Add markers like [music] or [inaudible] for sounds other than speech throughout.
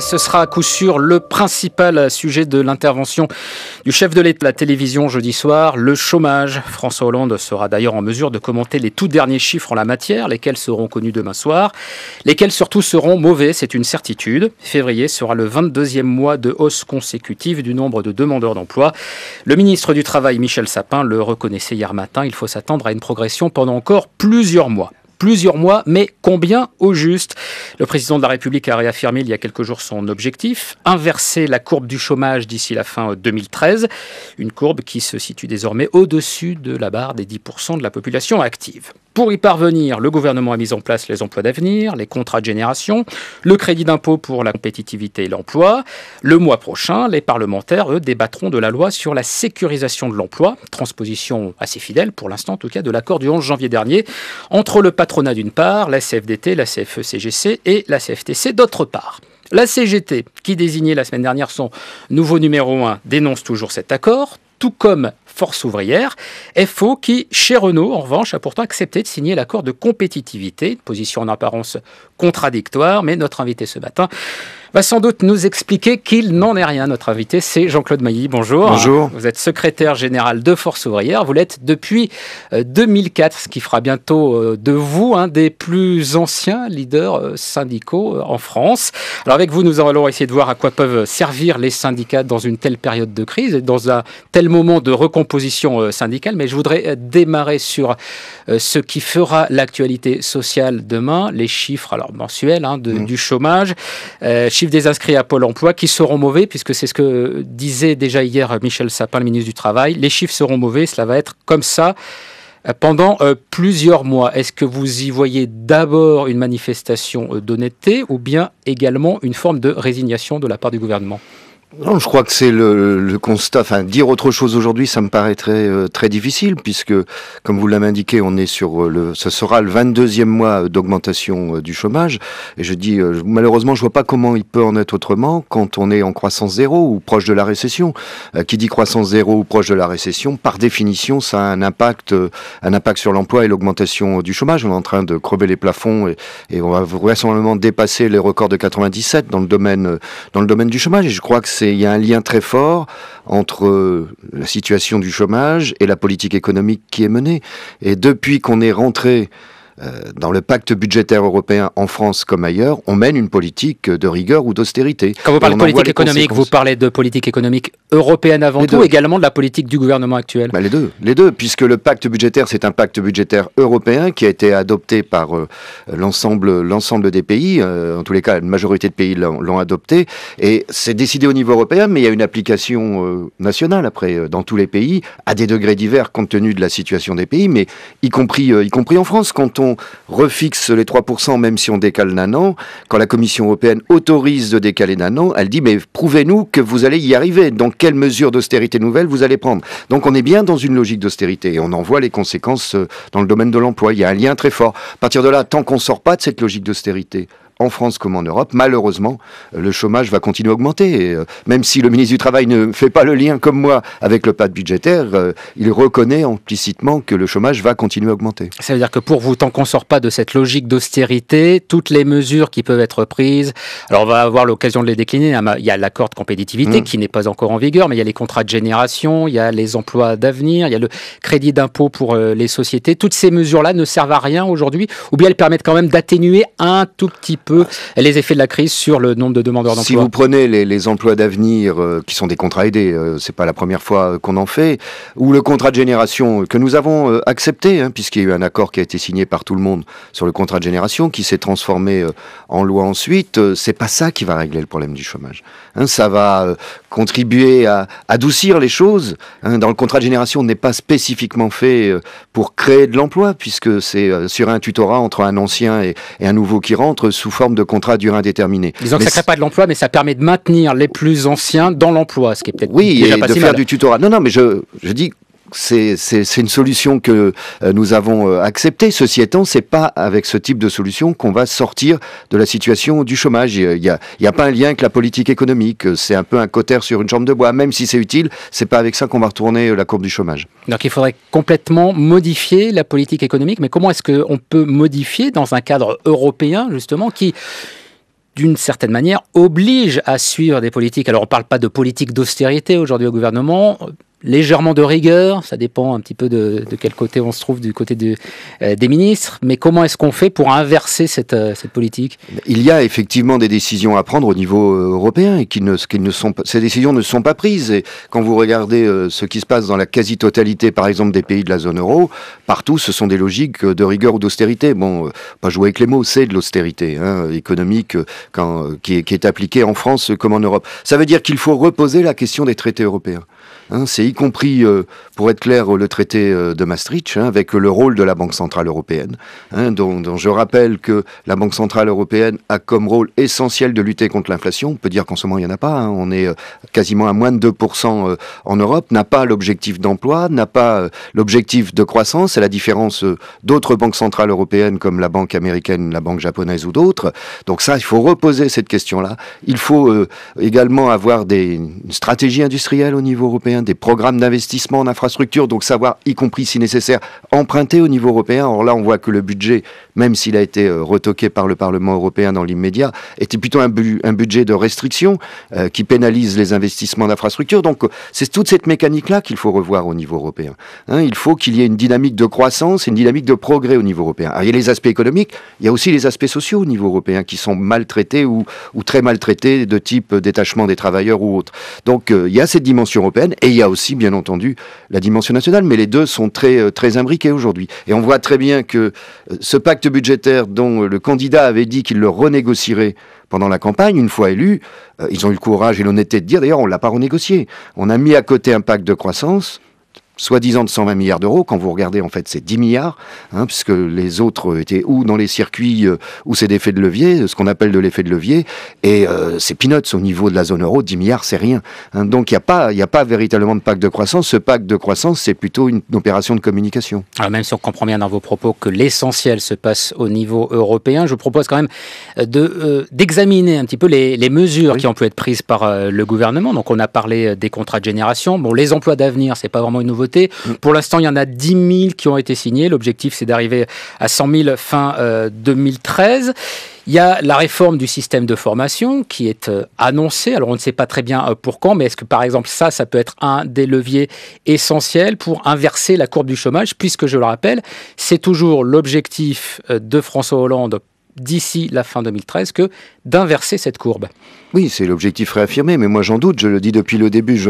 ce sera à coup sûr le principal sujet de l'intervention du chef de l'État. La télévision jeudi soir, le chômage. François Hollande sera d'ailleurs en mesure de commenter les tout derniers chiffres en la matière, lesquels seront connus demain soir, lesquels surtout seront mauvais, c'est une certitude. Février sera le 22e mois de hausse consécutive du nombre de demandeurs d'emploi. Le ministre du Travail, Michel Sapin, le reconnaissait hier matin, il faut s'attendre à une progression pendant encore plusieurs mois plusieurs mois, mais combien au juste Le président de la République a réaffirmé il y a quelques jours son objectif, inverser la courbe du chômage d'ici la fin 2013, euh, une courbe qui se situe désormais au-dessus de la barre des 10% de la population active. Pour y parvenir, le gouvernement a mis en place les emplois d'avenir, les contrats de génération, le crédit d'impôt pour la compétitivité et l'emploi. Le mois prochain, les parlementaires, eux, débattront de la loi sur la sécurisation de l'emploi, transposition assez fidèle pour l'instant en tout cas de l'accord du 11 janvier dernier entre le patronat d'une part, la CFDT, la CFECGC e et la CFTC d'autre part. La CGT, qui désignait la semaine dernière son nouveau numéro 1, dénonce toujours cet accord, tout comme Force ouvrière. FO qui, chez Renault, en revanche, a pourtant accepté de signer l'accord de compétitivité, position en apparence contradictoire, mais notre invité ce matin va sans doute nous expliquer qu'il n'en est rien. Notre invité, c'est Jean-Claude Mailly. Bonjour. Bonjour. Vous êtes secrétaire général de Force ouvrière. Vous l'êtes depuis 2004, euh, ce qui fera bientôt euh, de vous un des plus anciens leaders euh, syndicaux en France. Alors avec vous, nous allons essayer de voir à quoi peuvent servir les syndicats dans une telle période de crise et dans un tel moment de recomposition syndicale. Mais je voudrais démarrer sur ce qui fera l'actualité sociale demain, les chiffres alors mensuels hein, mmh. du chômage chiffres des inscrits à Pôle emploi qui seront mauvais, puisque c'est ce que disait déjà hier Michel Sapin, le ministre du Travail. Les chiffres seront mauvais, cela va être comme ça euh, pendant euh, plusieurs mois. Est-ce que vous y voyez d'abord une manifestation euh, d'honnêteté ou bien également une forme de résignation de la part du gouvernement non, je crois que c'est le, constat. Enfin, dire autre chose aujourd'hui, ça me paraît très, euh, difficile, puisque, comme vous l'avez indiqué, on est sur euh, le, ce sera le 22e mois euh, d'augmentation du chômage. Et je dis, malheureusement, je vois pas comment il peut en être autrement quand on est en croissance zéro ou proche de la récession. qui dit croissance zéro ou proche de la récession, par définition, ça a un impact, un impact sur l'emploi et l'augmentation du chômage. On est en train de crever les plafonds et, on va vraisemblablement dépasser les records de 97 dans le domaine, dans le domaine du chômage. Et je crois que c'est il y a un lien très fort entre euh, la situation du chômage et la politique économique qui est menée. Et depuis qu'on est rentré euh, dans le pacte budgétaire européen en France comme ailleurs, on mène une politique de rigueur ou d'austérité. Quand vous parlez de politique économique, vous parlez de politique économique européenne avant tout, également de la politique du gouvernement actuel. Bah, les deux, les deux, puisque le pacte budgétaire, c'est un pacte budgétaire européen qui a été adopté par euh, l'ensemble, l'ensemble des pays. Euh, en tous les cas, une majorité de pays l'ont, adopté et c'est décidé au niveau européen, mais il y a une application nationale après dans tous les pays à des degrés divers compte tenu de la situation des pays, mais y compris, y compris en France quand on refixe les 3%, même si on décale d'un an, quand la Commission européenne autorise de décaler d'un an, elle dit mais prouvez-nous que vous allez y arriver. Donc quelles mesures d'austérité nouvelles vous allez prendre Donc on est bien dans une logique d'austérité et on en voit les conséquences euh, dans le domaine de l'emploi. Il y a un lien très fort. À partir de là, tant qu'on ne sort pas de cette logique d'austérité, en France comme en Europe, malheureusement, euh, le chômage va continuer à augmenter. Euh, même si le ministre du Travail ne fait pas le lien, comme moi, avec le pacte budgétaire, euh, il reconnaît implicitement que le chômage va continuer à augmenter. Ça veut dire que pour vous, tant qu'on ne sort pas de cette logique d'austérité, toutes les mesures qui peuvent être prises, alors on va avoir l'occasion de les décliner, hein, il y a l'accord de compétitivité mm. qui n'est pas encore en vigueur, mais il y a les contrats de génération, il y a les emplois d'avenir, il y a le crédit d'impôt pour les sociétés, toutes ces mesures-là ne servent à rien aujourd'hui, ou bien elles permettent quand même d'atténuer un tout petit peu les effets de la crise sur le nombre de demandeurs d'emploi. Si vous prenez les, emplois d'avenir euh, qui sont des contrats aidés, euh, c'est pas la première fois qu'on en fait, ou le contrat de génération que nous avons euh, accepté, hein, puisqu'il y a eu un accord qui a été signé par tout le monde sur le contrat de génération qui s'est transformé en loi ensuite, c'est pas ça qui va régler le problème du chômage. Hein. ça va contribuer à adoucir les choses. Hein. dans le contrat de génération n'est pas spécifiquement fait pour créer de l'emploi, puisque c'est sur un tutorat entre un ancien et, et un nouveau qui rentre sous de contrat dur indéterminé. Disons que ça ne crée pas de l'emploi, mais ça permet de maintenir les plus anciens dans l'emploi, ce qui est peut-être oui, et pas de faire du tutorat. Non, non, mais je, je dis c'est une solution que euh, nous avons euh, acceptée. Ceci étant, c'est pas avec ce type de solution qu'on va sortir de la situation du chômage. Il n'y a, pas un lien avec la politique économique. C'est un peu un cotère sur une chambre de bois. Même si c'est utile, c'est pas avec ça qu'on va retourner euh, la courbe du chômage. Donc il faudrait complètement modifier la politique économique. Mais comment est-ce qu'on peut modifier dans un cadre européen, justement, qui d'une certaine manière, oblige à suivre des politiques. Alors, on ne parle pas de politique d'austérité aujourd'hui au gouvernement légèrement de rigueur, ça dépend un petit peu de, quel côté on se trouve, du côté euh, des ministres, mais comment est-ce qu'on fait pour inverser cette, euh, politique Il y a effectivement des décisions à prendre au niveau euh, européen et qui ne, ne sont, ces décisions ne sont pas prises. Et quand vous regardez ce qui se passe dans la quasi-totalité, par exemple, des pays de la zone euro, partout ce sont des logiques de rigueur ou d'austérité. Bon, pas jouer avec les mots, c'est de l'austérité hein, économique qui est appliquée en France comme en Europe. Ça veut dire qu'il faut reposer la question des traités européens. Hein, c'est y compris, euh, pour être clair, le traité euh, de Maastricht, hein, avec le rôle de la Banque Centrale Européenne, hein, dont, je rappelle que la Banque Centrale Européenne a comme rôle essentiel de lutter contre l'inflation. On peut dire qu'en ce moment, il n'y en a pas. on est euh, quasiment à moins de 2% en Europe, n'a pas l'objectif d'emploi, n'a pas l'objectif de croissance, à la différence d'autres banques centrales européennes comme la Banque américaine, la Banque japonaise ou d'autres. Donc ça, il faut reposer cette question-là. Il faut également avoir des, une stratégie industrielle au niveau européen des programmes d'investissement en infrastructure, donc savoir, y compris si nécessaire, emprunter au niveau européen. Or là, on voit que le budget, même s'il a été euh, retoqué par le Parlement européen dans l'immédiat, était plutôt un, budget de restriction euh, qui pénalise les investissements en infrastructure. Donc c'est toute cette mécanique-là qu'il faut revoir au niveau européen. Hein. il faut qu'il y ait une dynamique de croissance, une dynamique de progrès au niveau européen. il y a les aspects économiques, il y a aussi les aspects sociaux au niveau européen qui sont maltraités ou, ou très maltraités de type euh, détachement des travailleurs ou autre. Donc il y a cette dimension européenne et il y a aussi, bien entendu, la dimension nationale, mais les deux sont très, euh, très imbriqués aujourd'hui. Et on voit très bien que euh, ce pacte budgétaire dont le candidat avait dit qu'il le renégocierait pendant la campagne, une fois élu, euh, ils ont eu le courage et l'honnêteté de dire, d'ailleurs, on ne l'a pas renégocié. On a mis à côté un pacte de croissance soi-disant de 120 milliards d'euros. Quand vous regardez, en fait, c'est 10 milliards, hein, puisque les autres étaient ou dans les circuits euh, où c'est d'effet de levier, ce qu'on appelle de l'effet de levier, et ces euh, c'est peanuts au niveau de la zone euro, 10 milliards, c'est rien. Hein. donc il n'y a, pas, a pas véritablement de pacte de croissance. Ce pacte de croissance, c'est plutôt une, opération de communication. Ah, même si on comprend bien dans vos propos que l'essentiel se passe au niveau européen, je vous propose quand même euh, de, d'examiner un petit peu les, mesures qui ont pu être prises par le gouvernement. Donc on a parlé des contrats de génération. Bon, les emplois d'avenir, c'est pas vraiment une nouveauté pour l'instant, il y en a 10 000 qui ont été signés. L'objectif, c'est d'arriver à 100 000 fin 2013. Euh, il y a la réforme du système de formation qui est euh, annoncée. Alors on ne sait pas très bien euh, pour quand, mais est-ce que par exemple ça, ça peut être un des leviers essentiels pour inverser la courbe du chômage, puisque je le rappelle, c'est toujours l'objectif de François Hollande d'ici la fin 2013 que d'inverser cette courbe. Oui, c'est l'objectif réaffirmé, mais moi j'en doute, je le dis depuis le début, [coughs]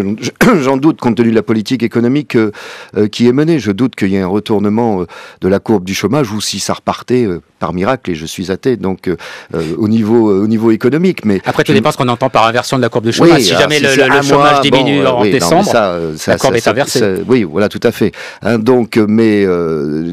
j'en doute compte tenu de la politique économique euh, euh, qui est menée, je doute qu'il y ait un retournement euh, de la courbe du chômage ou si ça repartait par miracle et je suis athée, donc euh, euh, au, niveau, euh, au niveau économique. Mais Après, tout je... dépend ce qu'on entend par inversion de la courbe de chômage. si jamais le, chômage diminue en décembre, est inversée. oui, voilà, tout à fait. Hein, donc, mais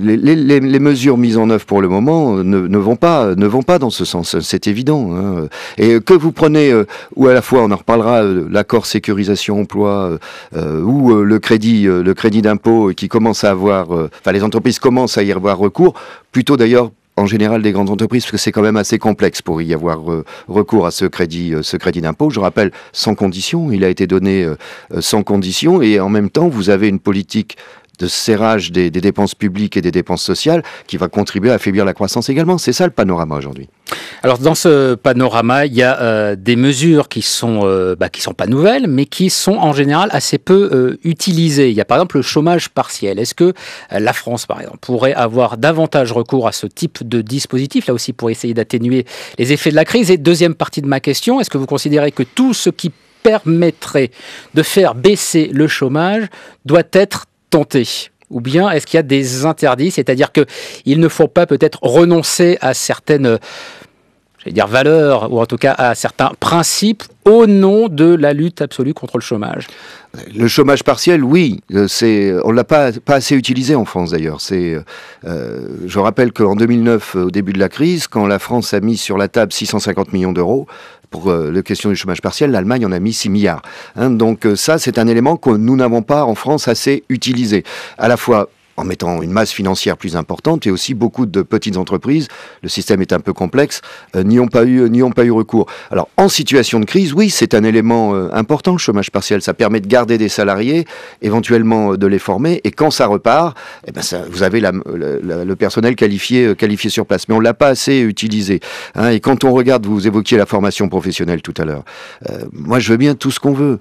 les, mesures mises en œuvre pour le moment ne, vont, pas, ne vont pas dans ce sens, hein, c'est évident. Hein. Et que vous prenez, ou à la fois, on en reparlera, l'accord sécurisation emploi, ou le crédit, le crédit d'impôt qui commence à avoir, enfin les entreprises commencent à y avoir recours, plutôt d'ailleurs en général des grandes entreprises, parce que c'est quand même assez complexe pour y avoir euh, recours à ce crédit, euh, ce crédit d'impôt. Je rappelle, sans condition, il a été donné euh, sans condition, et en même temps, vous avez une politique de serrage des, dépenses publiques et des dépenses sociales qui va contribuer à affaiblir la croissance également. C'est ça le panorama aujourd'hui. Alors dans ce panorama, il y a euh, des mesures qui sont euh, bah, qui sont pas nouvelles, mais qui sont en général assez peu euh, utilisées. Il y a par exemple le chômage partiel. Est-ce que la France, par exemple, pourrait avoir davantage recours à ce type de dispositif là aussi pour essayer d'atténuer les effets de la crise Et deuxième partie de ma question, est-ce que vous considérez que tout ce qui permettrait de faire baisser le chômage doit être tenter ou bien est-ce qu'il y a des interdits, c'est-à-dire qu'il ne faut pas peut-être renoncer à certaines euh, dire valeurs, ou en tout cas à certains principes, au nom de la lutte absolue contre le chômage Le chômage partiel, oui, euh, on ne l'a pas, pas assez utilisé en France d'ailleurs. Euh, je rappelle qu'en 2009, au début de la crise, quand la France a mis sur la table 650 millions d'euros, pour euh, la question du chômage partiel, l'Allemagne en a mis 6 milliards. Hein, donc euh, ça, c'est un élément que nous n'avons pas en France assez utilisé. À la fois en mettant une masse financière plus importante et aussi beaucoup de petites entreprises, le système est un peu complexe, euh, n'y ont, pas eu, ont pas eu recours. Alors en situation de crise, oui, c'est un élément euh, important, le chômage partiel, ça permet de garder des salariés, éventuellement euh, de les former, et quand ça repart, eh ben vous avez le personnel qualifié, qualifié sur place, mais on ne l'a pas assez utilisé. Hein. et quand on regarde, vous évoquiez la formation professionnelle tout à l'heure, moi je veux bien tout ce qu'on veut.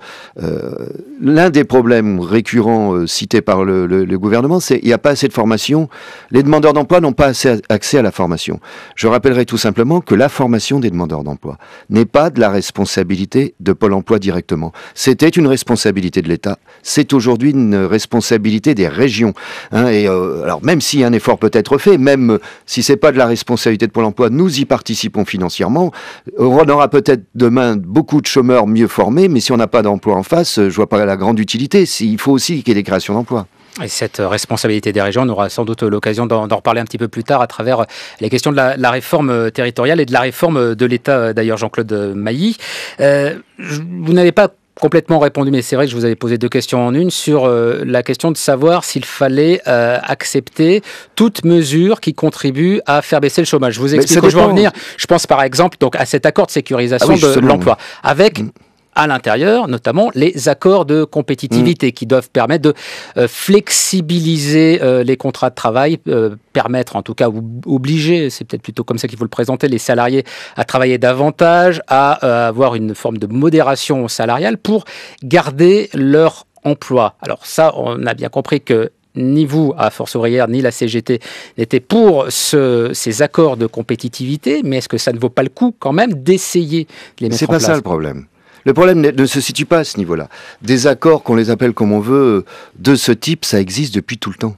L'un des problèmes récurrents cités par le gouvernement, c'est il n'y a pas assez de formation. Les demandeurs d'emploi n'ont pas assez accès à la formation. Je rappellerai tout simplement que la formation des demandeurs d'emploi n'est pas de la responsabilité de Pôle emploi directement. C'était une responsabilité de l'État. C'est aujourd'hui une responsabilité des régions. Hein, et euh, alors même si un effort peut être fait, même euh, si c'est pas de la responsabilité de Pôle emploi, nous y participons financièrement. On aura peut-être demain beaucoup de chômeurs mieux formés, mais si on n'a pas d'emploi en face, euh, je vois pas la grande utilité. Il faut aussi qu'il y ait des créations d'emplois. Et cette responsabilité des régions, on aura sans doute l'occasion d'en reparler un petit peu plus tard à travers les questions de la, réforme euh, territoriale et de la réforme de l'État, euh, d'ailleurs, Jean-Claude euh, Mailly. vous n'avez pas complètement répondu, mais c'est vrai que je vous avais posé deux questions en une sur la question de savoir s'il fallait accepter toute mesure qui contribue à faire baisser le chômage. Je vous explique où je veux en venir. Je pense par exemple donc à cet accord de sécurisation ah de l'emploi avec. Mm à l'intérieur, notamment les accords de compétitivité mm. qui doivent permettre de euh, flexibiliser euh, les contrats de travail, euh, permettre en tout cas, ou obliger, c'est peut-être plutôt comme ça qu'il faut le présenter, les salariés à travailler davantage, à avoir une forme de modération salariale pour garder leur emploi. Alors ça, on a bien compris que ni vous à Force ouvrière, ni la CGT n'étaient pour ces accords de compétitivité, mais est-ce que ça ne vaut pas le coup quand même d'essayer de les mettre en place C'est pas ça le problème. Le problème ne, se situe pas à ce niveau-là. Des accords, qu'on les appelle comme on veut, euh, de ce type, ça existe depuis tout le temps.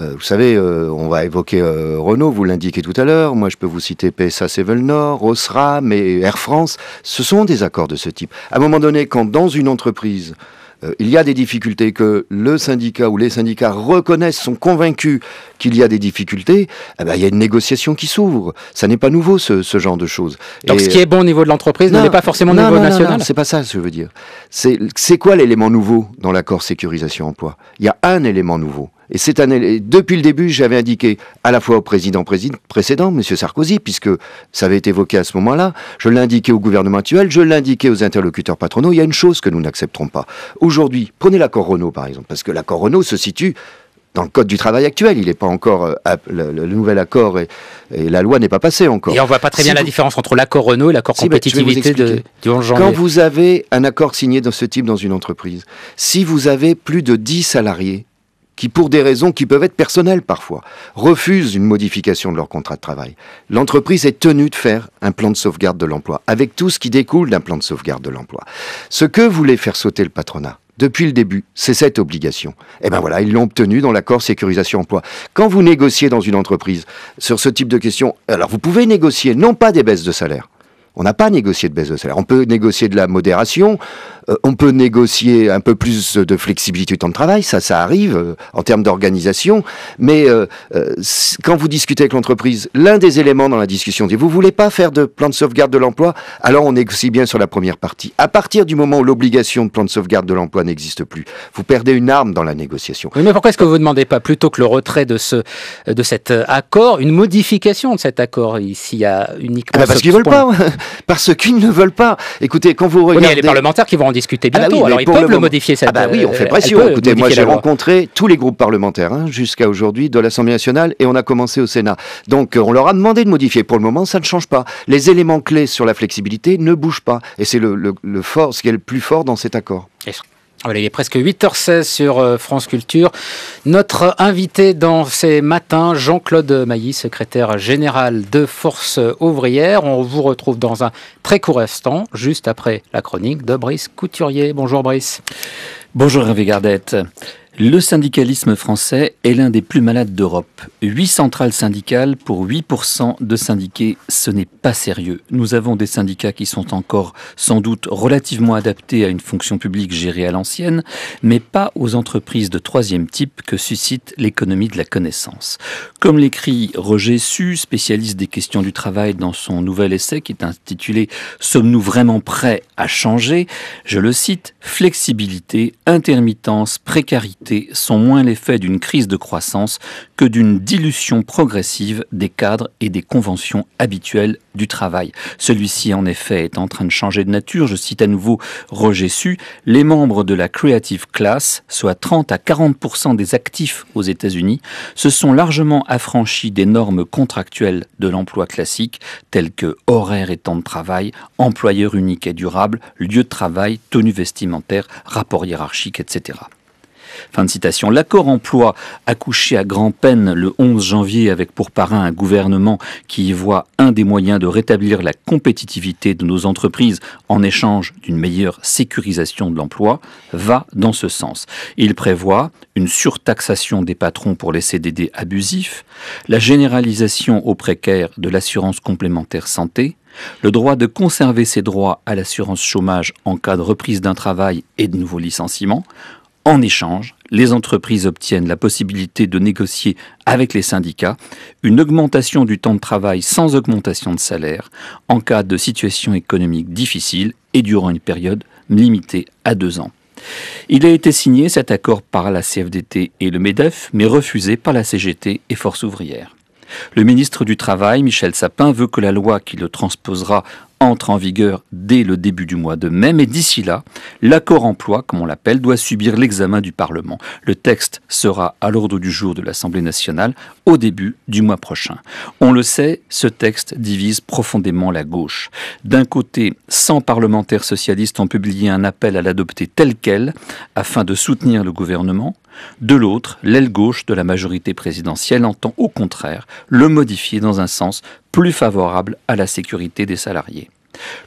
Euh, vous savez, euh, on va évoquer Renault, vous l'indiquez tout à l'heure. Moi, je peux vous citer PSA Seven Nord, Osram et Air France. Ce sont des accords de ce type. À un moment donné, quand dans une entreprise, euh, il y a des difficultés, que le syndicat ou les syndicats reconnaissent, sont convaincus qu'il y a des difficultés, eh ben, il y a une négociation qui s'ouvre. Ça n'est pas nouveau, ce, genre de choses. Donc ce qui est bon au niveau de l'entreprise n'est pas forcément au niveau national non, c'est pas ça ce que je veux dire. C'est quoi l'élément nouveau dans l'accord sécurisation emploi Il y a un élément nouveau, et cette année, depuis le début, j'avais indiqué à la fois au président précédent, M. Sarkozy, puisque ça avait été évoqué à ce moment-là, je l'ai indiqué au gouvernement actuel, je l'ai indiqué aux interlocuteurs patronaux, il y a une chose que nous n'accepterons pas. Aujourd'hui, prenez l'accord Renault par exemple, parce que l'accord Renault se situe dans le code du travail actuel. Il n'est pas encore euh, le, nouvel accord et, la loi n'est pas passée encore. Et on voit pas très bien la différence entre l'accord Renault et l'accord compétitivité du 11 janvier. Quand vous avez un accord signé de ce type dans une entreprise, si vous avez plus de 10 salariés, qui, pour des raisons qui peuvent être personnelles parfois, refusent une modification de leur contrat de travail. L'entreprise est tenue de faire un plan de sauvegarde de l'emploi, avec tout ce qui découle d'un plan de sauvegarde de l'emploi. Ce que voulait faire sauter le patronat, depuis le début, c'est cette obligation. Et eh bien voilà, ils l'ont obtenue dans l'accord sécurisation emploi. Quand vous négociez dans une entreprise sur ce type de questions, alors vous pouvez négocier non pas des baisses de salaire. On n'a pas négocié de baisse de salaire. On peut négocier de la modération, euh, on peut négocier un peu plus de flexibilité du temps de travail, ça, ça arrive euh, en termes d'organisation. Mais euh, quand vous discutez avec l'entreprise, l'un des éléments dans la discussion dit vous voulez pas faire de plan de sauvegarde de l'emploi, alors on négocie bien sur la première partie. À partir du moment où l'obligation de plan de sauvegarde de l'emploi n'existe plus, vous perdez une arme dans la négociation. mais pourquoi est-ce que vous ne demandez pas plutôt que le retrait de ce de cet accord, une modification de cet accord ici y a uniquement. Ah bah parce qu'ils veulent pas, parce qu'ils ne veulent pas. Écoutez, quand vous regardez. les parlementaires qui vont en discuter ah bah bientôt. Alors ils peuvent le, modifier cette. Ah bah oui, on fait pression. Écoutez, moi j'ai rencontré tous les groupes parlementaires hein, jusqu'à aujourd'hui de l'Assemblée nationale et on a commencé au Sénat. Donc euh, on leur a demandé de modifier. Pour le moment, ça ne change pas. Les éléments clés sur la flexibilité ne bougent pas et c'est le, fort, ce qui est le plus fort dans cet accord il est presque 8h16 sur euh, France Culture. Notre invité dans ces matins, Jean-Claude Mailly, secrétaire général de Force ouvrière. On vous retrouve dans un très court instant, juste après la chronique de Brice Couturier. Bonjour Brice. Bonjour Hervé Gardette. Le syndicalisme français est l'un des plus malades d'Europe. Huit centrales syndicales pour 8% de syndiqués, ce n'est pas sérieux. Nous avons des syndicats qui sont encore sans doute relativement adaptés à une fonction publique gérée à l'ancienne, mais pas aux entreprises de troisième type que suscite l'économie de la connaissance. Comme l'écrit Roger Su, spécialiste des questions du travail dans son nouvel essai qui est intitulé Sommes-nous vraiment prêts à changer Je le cite, flexibilité, intermittence, précarité sont moins l'effet d'une crise de croissance que d'une dilution progressive des cadres et des conventions habituelles du travail. Celui-ci, en effet, est en train de changer de nature. Je cite à nouveau Roger Su. Les membres de la Creative Class, soit 30 à 40% des actifs aux États-Unis, se sont largement affranchis des normes contractuelles de l'emploi classique, telles que horaires et temps de travail, employeur unique et durable, lieu de travail, tenue vestimentaire, rapport hiérarchique, etc. Fin de citation. L'accord emploi, accouché à grand-peine le 11 janvier avec pour parrain un gouvernement qui y voit un des moyens de rétablir la compétitivité de nos entreprises en échange d'une meilleure sécurisation de l'emploi, va dans ce sens. Il prévoit une surtaxation des patrons pour les CDD abusifs, la généralisation au précaire de l'assurance complémentaire santé, le droit de conserver ses droits à l'assurance chômage en cas de reprise d'un travail et de nouveaux licenciements, en échange, les entreprises obtiennent la possibilité de négocier avec les syndicats une augmentation du temps de travail sans augmentation de salaire en cas de situation économique difficile et durant une période limitée à deux ans. Il a été signé cet accord par la CFDT et le MEDEF, mais refusé par la CGT et Force ouvrière. Le ministre du Travail, Michel Sapin, veut que la loi qui le transposera entre en vigueur dès le début du mois de mai, mais d'ici là, l'accord emploi, comme on l'appelle, doit subir l'examen du Parlement. Le texte sera à l'ordre du jour de l'Assemblée nationale au début du mois prochain. On le sait, ce texte divise profondément la gauche. D'un côté, 100 parlementaires socialistes ont publié un appel à l'adopter tel quel afin de soutenir le gouvernement. De l'autre, l'aile gauche de la majorité présidentielle entend au contraire le modifier dans un sens plus favorable à la sécurité des salariés.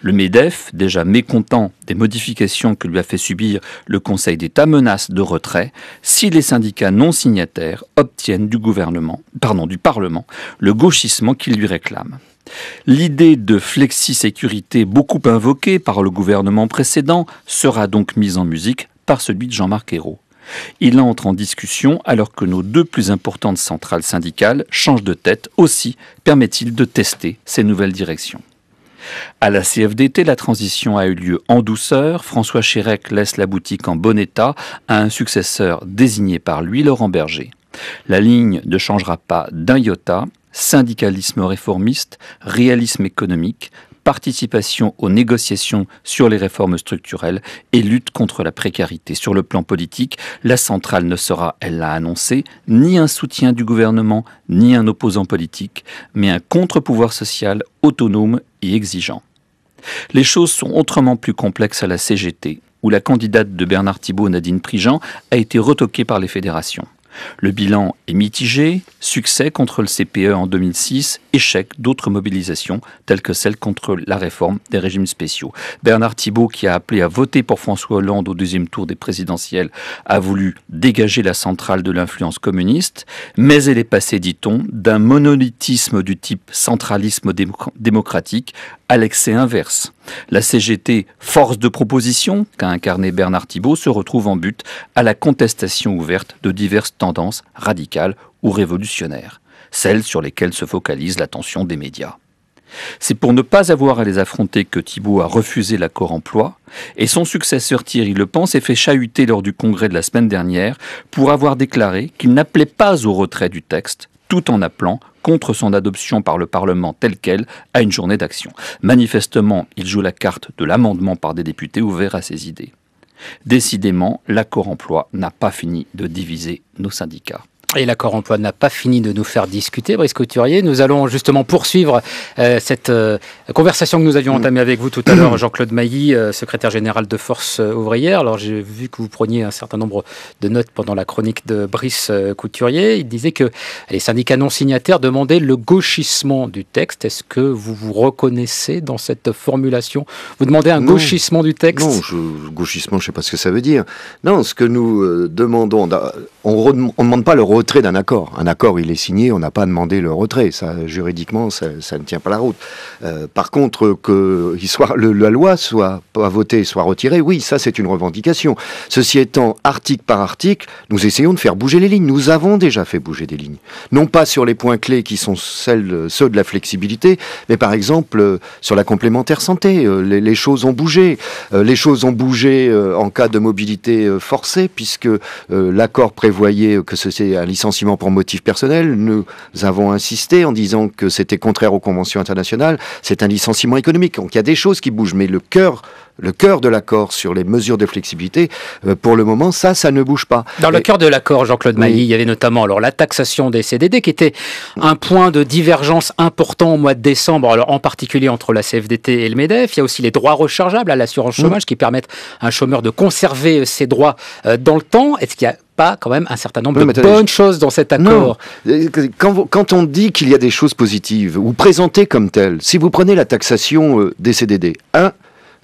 Le MEDEF, déjà mécontent des modifications que lui a fait subir le Conseil d'État, menace de retrait si les syndicats non signataires obtiennent du gouvernement, pardon, du Parlement, le gauchissement qu'il lui réclame. L'idée de flexi-sécurité beaucoup invoquée par le gouvernement précédent sera donc mise en musique par celui de Jean-Marc Ayrault. Il entre en discussion alors que nos deux plus importantes centrales syndicales changent de tête aussi, permet-il de tester ces nouvelles directions. À la CFDT, la transition a eu lieu en douceur. François Chérec laisse la boutique en bon état à un successeur désigné par lui, Laurent Berger. La ligne ne changera pas d'un iota. Syndicalisme réformiste, réalisme économique, participation aux négociations sur les réformes structurelles et lutte contre la précarité. Sur le plan politique, la centrale ne sera, elle l'a annoncé, ni un soutien du gouvernement, ni un opposant politique, mais un contre-pouvoir social autonome et exigeant. Les choses sont autrement plus complexes à la CGT, où la candidate de Bernard Thibault, Nadine Prigent, a été retoquée par les fédérations. Le bilan est mitigé, succès contre le CPE en 2006, échec d'autres mobilisations telles que celle contre la réforme des régimes spéciaux. Bernard Thibault, qui a appelé à voter pour François Hollande au deuxième tour des présidentielles, a voulu dégager la centrale de l'influence communiste, mais elle est passée, dit-on, d'un monolithisme du type centralisme démocratique à l'excès inverse. La CGT, force de proposition qu'a incarné Bernard Thibault, se retrouve en but à la contestation ouverte de diverses tendances radicales ou révolutionnaires, celles sur lesquelles se focalise l'attention des médias. C'est pour ne pas avoir à les affronter que Thibault a refusé l'accord emploi, et son successeur Thierry Le Pen s'est fait chahuter lors du congrès de la semaine dernière pour avoir déclaré qu'il n'appelait pas au retrait du texte, tout en appelant contre son adoption par le Parlement tel quel à une journée d'action. Manifestement, il joue la carte de l'amendement par des députés ouverts à ses idées. Décidément, l'accord emploi n'a pas fini de diviser nos syndicats. Et l'accord emploi n'a pas fini de nous faire discuter, Brice Couturier. Nous allons justement poursuivre euh, cette euh, conversation que nous avions entamée avec vous tout à l'heure, Jean-Claude Mailly, euh, secrétaire général de Force ouvrière. Alors j'ai vu que vous preniez un certain nombre de notes pendant la chronique de Brice Couturier. Il disait que les syndicats non signataires demandaient le gauchissement du texte. Est-ce que vous vous reconnaissez dans cette formulation Vous demandez un gauchissement du texte Non, gauchissement, je ne sais pas ce que ça veut dire. Non, ce que nous demandons, on ne demande pas le retrait d'un accord. Un accord, il est signé, on n'a pas demandé le retrait. Ça, juridiquement, ça, ne tient pas la route. Euh, par contre, que la loi soit pas votée, soit retirée, oui, ça, c'est une revendication. Ceci étant, article par article, nous essayons de faire bouger les lignes. Nous avons déjà fait bouger des lignes. Non pas sur les points clés qui sont ceux de la flexibilité, mais par exemple euh, sur la complémentaire santé. Euh, les, choses ont bougé. les choses ont bougé en cas de mobilité forcée, puisque l'accord prévoyait que soit un licenciement pour motif personnel. Nous avons insisté en disant que c'était contraire aux conventions internationales. C'est un licenciement économique. Donc il y a des choses qui bougent, mais le cœur le cœur de l'accord sur les mesures de flexibilité, euh, pour le moment, ça, ça ne bouge pas. Dans le cœur de l'accord, Jean-Claude Mailly, il y avait notamment alors, la taxation des CDD, qui était un point de divergence important au mois de décembre, alors, en particulier entre la CFDT et le MEDEF. Il y a aussi les droits rechargeables à l'assurance chômage, qui permettent à un chômeur de conserver euh, ses droits euh, dans le temps. Est-ce qu'il n'y a pas quand même un certain nombre de bonnes choses dans cet accord. Quand, quand, on dit qu'il y a des choses positives, ou présentées comme telles, si vous prenez la taxation des CDD, un,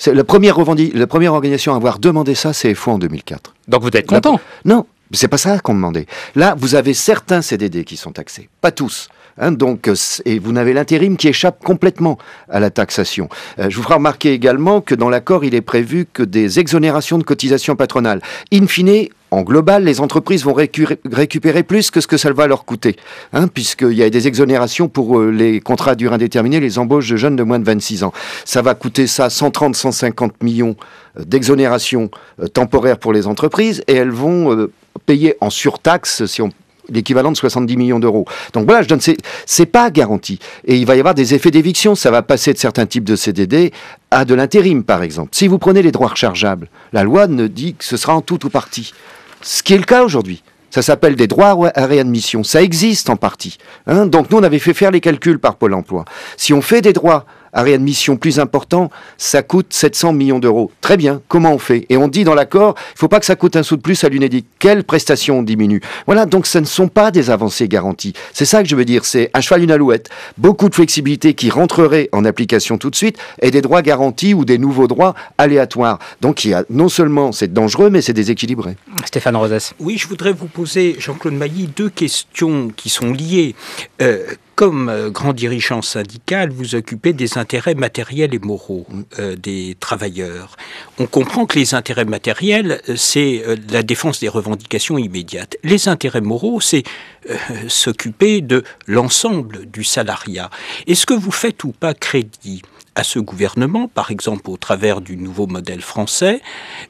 la première, la première organisation à avoir demandé ça, c'est FO en 2004. Donc vous êtes content Non, c'est pas ça qu'on demandait. Là, vous avez certains CDD qui sont taxés, pas tous. Hein, donc, euh, et vous n'avez l'intérim qui échappe complètement à la taxation. Euh, je vous ferai remarquer également que dans l'accord, il est prévu que des exonérations de cotisations patronales. In fine, en global, les entreprises vont récupérer plus que ce que ça va leur coûter, hein, puisqu'il y a des exonérations pour euh, les contrats dur indéterminés, les embauches de jeunes de moins de 26 ans. Ça va coûter ça 130-150 millions d'exonérations temporaires pour les entreprises, et elles vont payer en surtaxe, si on l'équivalent de 70 millions d'euros. Donc voilà, je donne c'est c'est pas garanti. Et il va y avoir des effets d'éviction. Ça va passer de certains types de CDD à de l'intérim, par exemple. Si vous prenez les droits rechargeables, la loi ne dit que ce sera en tout ou partie. Ce qui est le cas aujourd'hui. Ça s'appelle des droits à réadmission. Ça existe en partie. Hein. Donc nous, on avait fait faire les calculs par Pôle Emploi. Si on fait des droits à réadmission plus important, ça coûte 700 millions d'euros. Très bien, comment on fait Et on dit dans l'accord, il ne faut pas que ça coûte un sou de plus à l'UNEDIC. Quelles prestations on diminue Voilà, donc ce ne sont pas des avancées garanties. C'est ça que je veux dire, c'est un cheval, une alouette. Beaucoup de flexibilité qui rentrerait en application tout de suite et des droits garantis ou des nouveaux droits aléatoires. Donc il y a, non seulement c'est dangereux, mais c'est déséquilibré. Stéphane Rosès. Oui, je voudrais vous poser, Jean-Claude Mailly, deux questions qui sont liées. Euh, comme euh, grand dirigeant syndical, vous occupez des intérêts matériels et moraux euh, des travailleurs. On comprend que les intérêts matériels, euh, c'est la défense des revendications immédiates. Les intérêts moraux, c'est [laughs] s'occuper de l'ensemble du salariat. Est-ce que vous faites ou pas crédit à ce gouvernement, par exemple au travers du nouveau modèle français,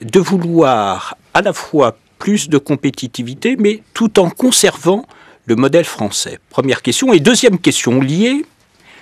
de vouloir à la fois plus de compétitivité, mais tout en conservant le modèle français Première question. Et deuxième question liée,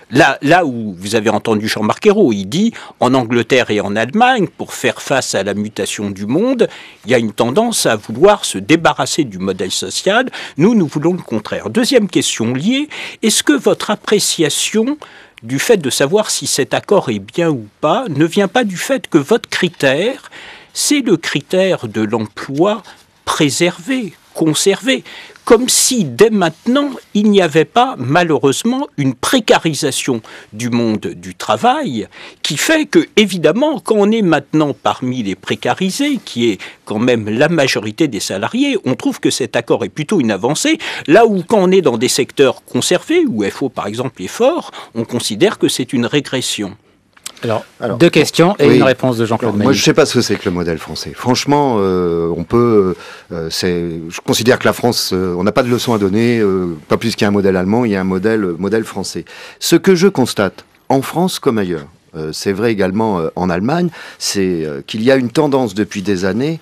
Là, là, où vous avez entendu Jean-Marc Ayrault, il dit en Angleterre et en Allemagne, pour faire face à la mutation du monde, il y a une tendance à vouloir se débarrasser du modèle social. Nous, nous voulons le contraire. Deuxième question liée, est-ce que votre appréciation du fait de savoir si cet accord est bien ou pas ne vient pas du fait que votre critère, c'est le critère de l'emploi préservé, conservé comme si dès maintenant il n'y avait pas malheureusement une précarisation du monde du travail qui fait que évidemment quand on est maintenant parmi les précarisés, qui est quand même la majorité des salariés, on trouve que cet accord est plutôt une avancée, là où quand on est dans des secteurs conservés, où FO par exemple est fort, on considère que c'est une régression. Alors, deux questions et une réponse de Jean-Claude Moi, je ne sais pas ce que c'est que le modèle français. Franchement, euh, on peut. Euh, je considère que la France, euh, on n'a pas de leçon à donner, pas plus qu'il y a un modèle allemand, il y a un modèle, modèle français. Ce que je constate, en France comme ailleurs, c'est vrai également en Allemagne, c'est qu'il y a une tendance depuis des années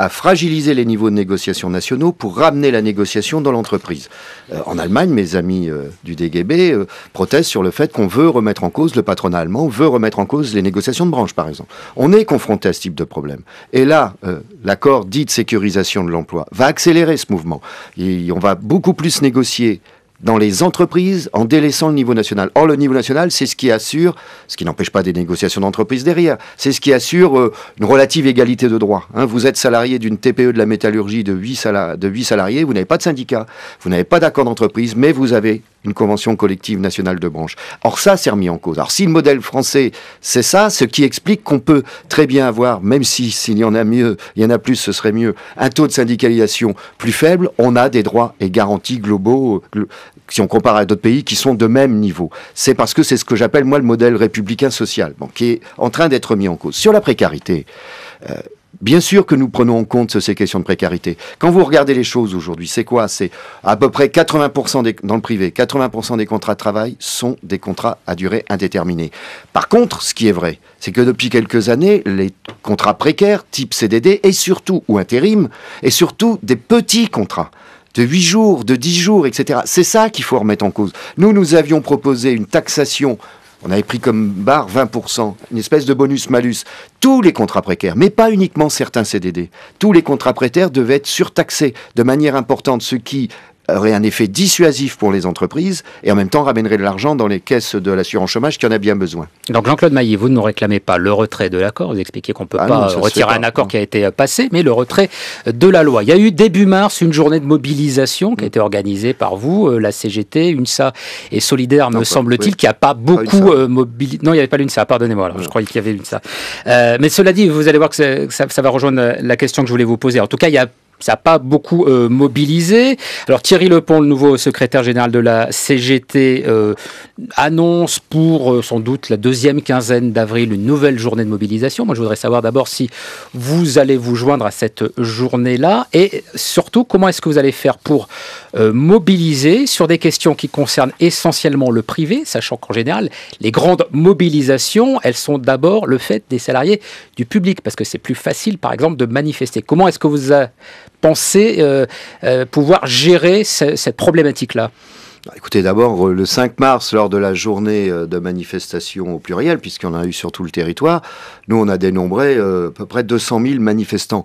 à fragiliser les niveaux de négociation nationaux pour ramener la négociation dans l'entreprise. Euh, en Allemagne, mes amis euh, du DGB euh, protestent sur le fait qu'on veut remettre en cause, le patronat allemand veut remettre en cause les négociations de branche, par exemple. On est confronté à ce type de problème. Et là, l'accord dit de sécurisation de l'emploi va accélérer ce mouvement. Et on va beaucoup plus négocier dans les entreprises en délaissant le niveau national. Or, le niveau national, c'est ce qui assure, ce qui n'empêche pas des négociations d'entreprise derrière, c'est ce qui assure euh, une relative égalité de droit. Hein. vous êtes salarié d'une TPE de la métallurgie de 8, de salariés, vous n'avez pas de syndicat, vous n'avez pas d'accord d'entreprise, mais vous avez une convention collective nationale de branche. Or, ça, c'est remis en cause. Alors, si le modèle français, c'est ça, ce qui explique qu'on peut très bien avoir, même si s'il y en a mieux, il y en a plus, ce serait mieux, un taux de syndicalisation plus faible, on a des droits et garanties globaux. Euh, si on compare à d'autres pays, qui sont de même niveau. C'est parce que c'est ce que j'appelle, moi, le modèle républicain social, qui est en train d'être mis en cause. Sur la précarité, euh, Bien sûr que nous prenons en compte ces questions de précarité. Quand vous regardez les choses aujourd'hui, c'est quoi C'est à peu près 80% dans le privé, 80% des contrats de travail sont des contrats à durée indéterminée. Par contre, ce qui est vrai, c'est que depuis quelques années, les contrats précaires, type CDD et surtout, ou intérim, et surtout des petits contrats, de 8 jours, de 10 jours, etc. C'est ça qu'il faut remettre en cause. Nous, nous avions proposé une taxation on avait pris comme barre 20%, une espèce de bonus-malus. Tous les contrats précaires, mais pas uniquement certains CDD. Tous les contrats précaires devaient être surtaxés de manière importante, ce qui aurait un effet dissuasif pour les entreprises et en même temps ramènerait de l'argent dans les caisses de l'assurance chômage qui en a bien besoin. Donc Jean-Claude Maillet, vous ne réclamez pas le retrait de l'accord, vous expliquez qu'on ne peut ah pas retirer un accord qui a été euh, passé, mais le retrait de la loi. Il y a eu début mars une journée de mobilisation qui a mm. été organisée par vous, euh, la CGT, UNSA et Solidaire, me semble-t-il, qui n'a pas beaucoup euh, mobilisé. Non, il n'y avait pas l'UNSA, pardonnez-moi, alors je mm. croyais qu'il y avait l'UNSA. Euh, mais cela dit, vous allez voir que, ça, va rejoindre la question que je voulais vous poser. En tout cas, il y a ça n'a pas beaucoup euh, mobilisé. Alors Thierry Lepont, le nouveau secrétaire général de la CGT, euh, annonce pour euh, sans doute la deuxième quinzaine d'avril une nouvelle journée de mobilisation. Moi, je voudrais savoir d'abord si vous allez vous joindre à cette journée-là et surtout comment est-ce que vous allez faire pour mobiliser sur des questions qui concernent essentiellement le privé, sachant qu'en général, les grandes mobilisations, elles sont d'abord le fait des salariés du public, parce que c'est plus facile, par exemple, de manifester. Comment est-ce que vous penser euh, euh, pouvoir gérer cette problématique-là bah, écoutez, d'abord, euh, le 5 mars, lors de la journée euh, de manifestation au pluriel, puisqu'on a eu sur tout le territoire, nous, on a dénombré euh, à peu près 200 000 manifestants.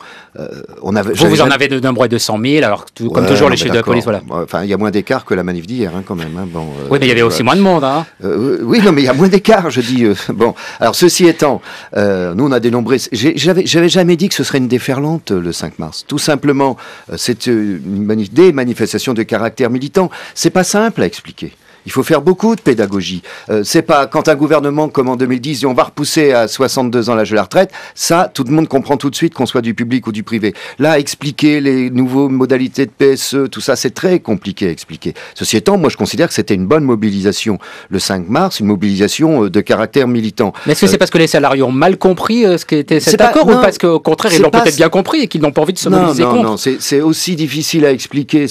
on avait, vous, vous en avez dénombré 200 000, alors comme toujours, les chiffres de la police, voilà. Enfin, il y a moins d'écart que la manif d'hier, hein, quand même. Hein, oui, mais il y avait aussi moins de monde. Hein. oui, non, mais il y a moins d'écart, je dis. bon, alors, ceci étant, nous, on a dénombré... J'avais jamais dit que ce serait une déferlante, le 5 mars. Tout simplement, c'est une des manifestations de caractère militant. C'est pas simple simple à expliquer. Il faut faire beaucoup de pédagogie. Euh, c'est pas quand un gouvernement comme en 2010 dit on va repousser à 62 ans l'âge de la retraite, ça tout le monde comprend tout de suite qu'on soit du public ou du privé. Là, expliquer les nouveaux modalités de PSE, tout ça, c'est très compliqué à expliquer. Ceci étant, moi je considère que c'était une bonne mobilisation le 5 mars, une mobilisation euh, de caractère militant. Mais est-ce que c'est euh, parce que les salariés ont mal compris ce qu'était cet accord ou parce qu'au contraire ils l'ont peut-être bien compris et qu'ils n'ont pas envie de se mobiliser non, Non, c'est aussi difficile à expliquer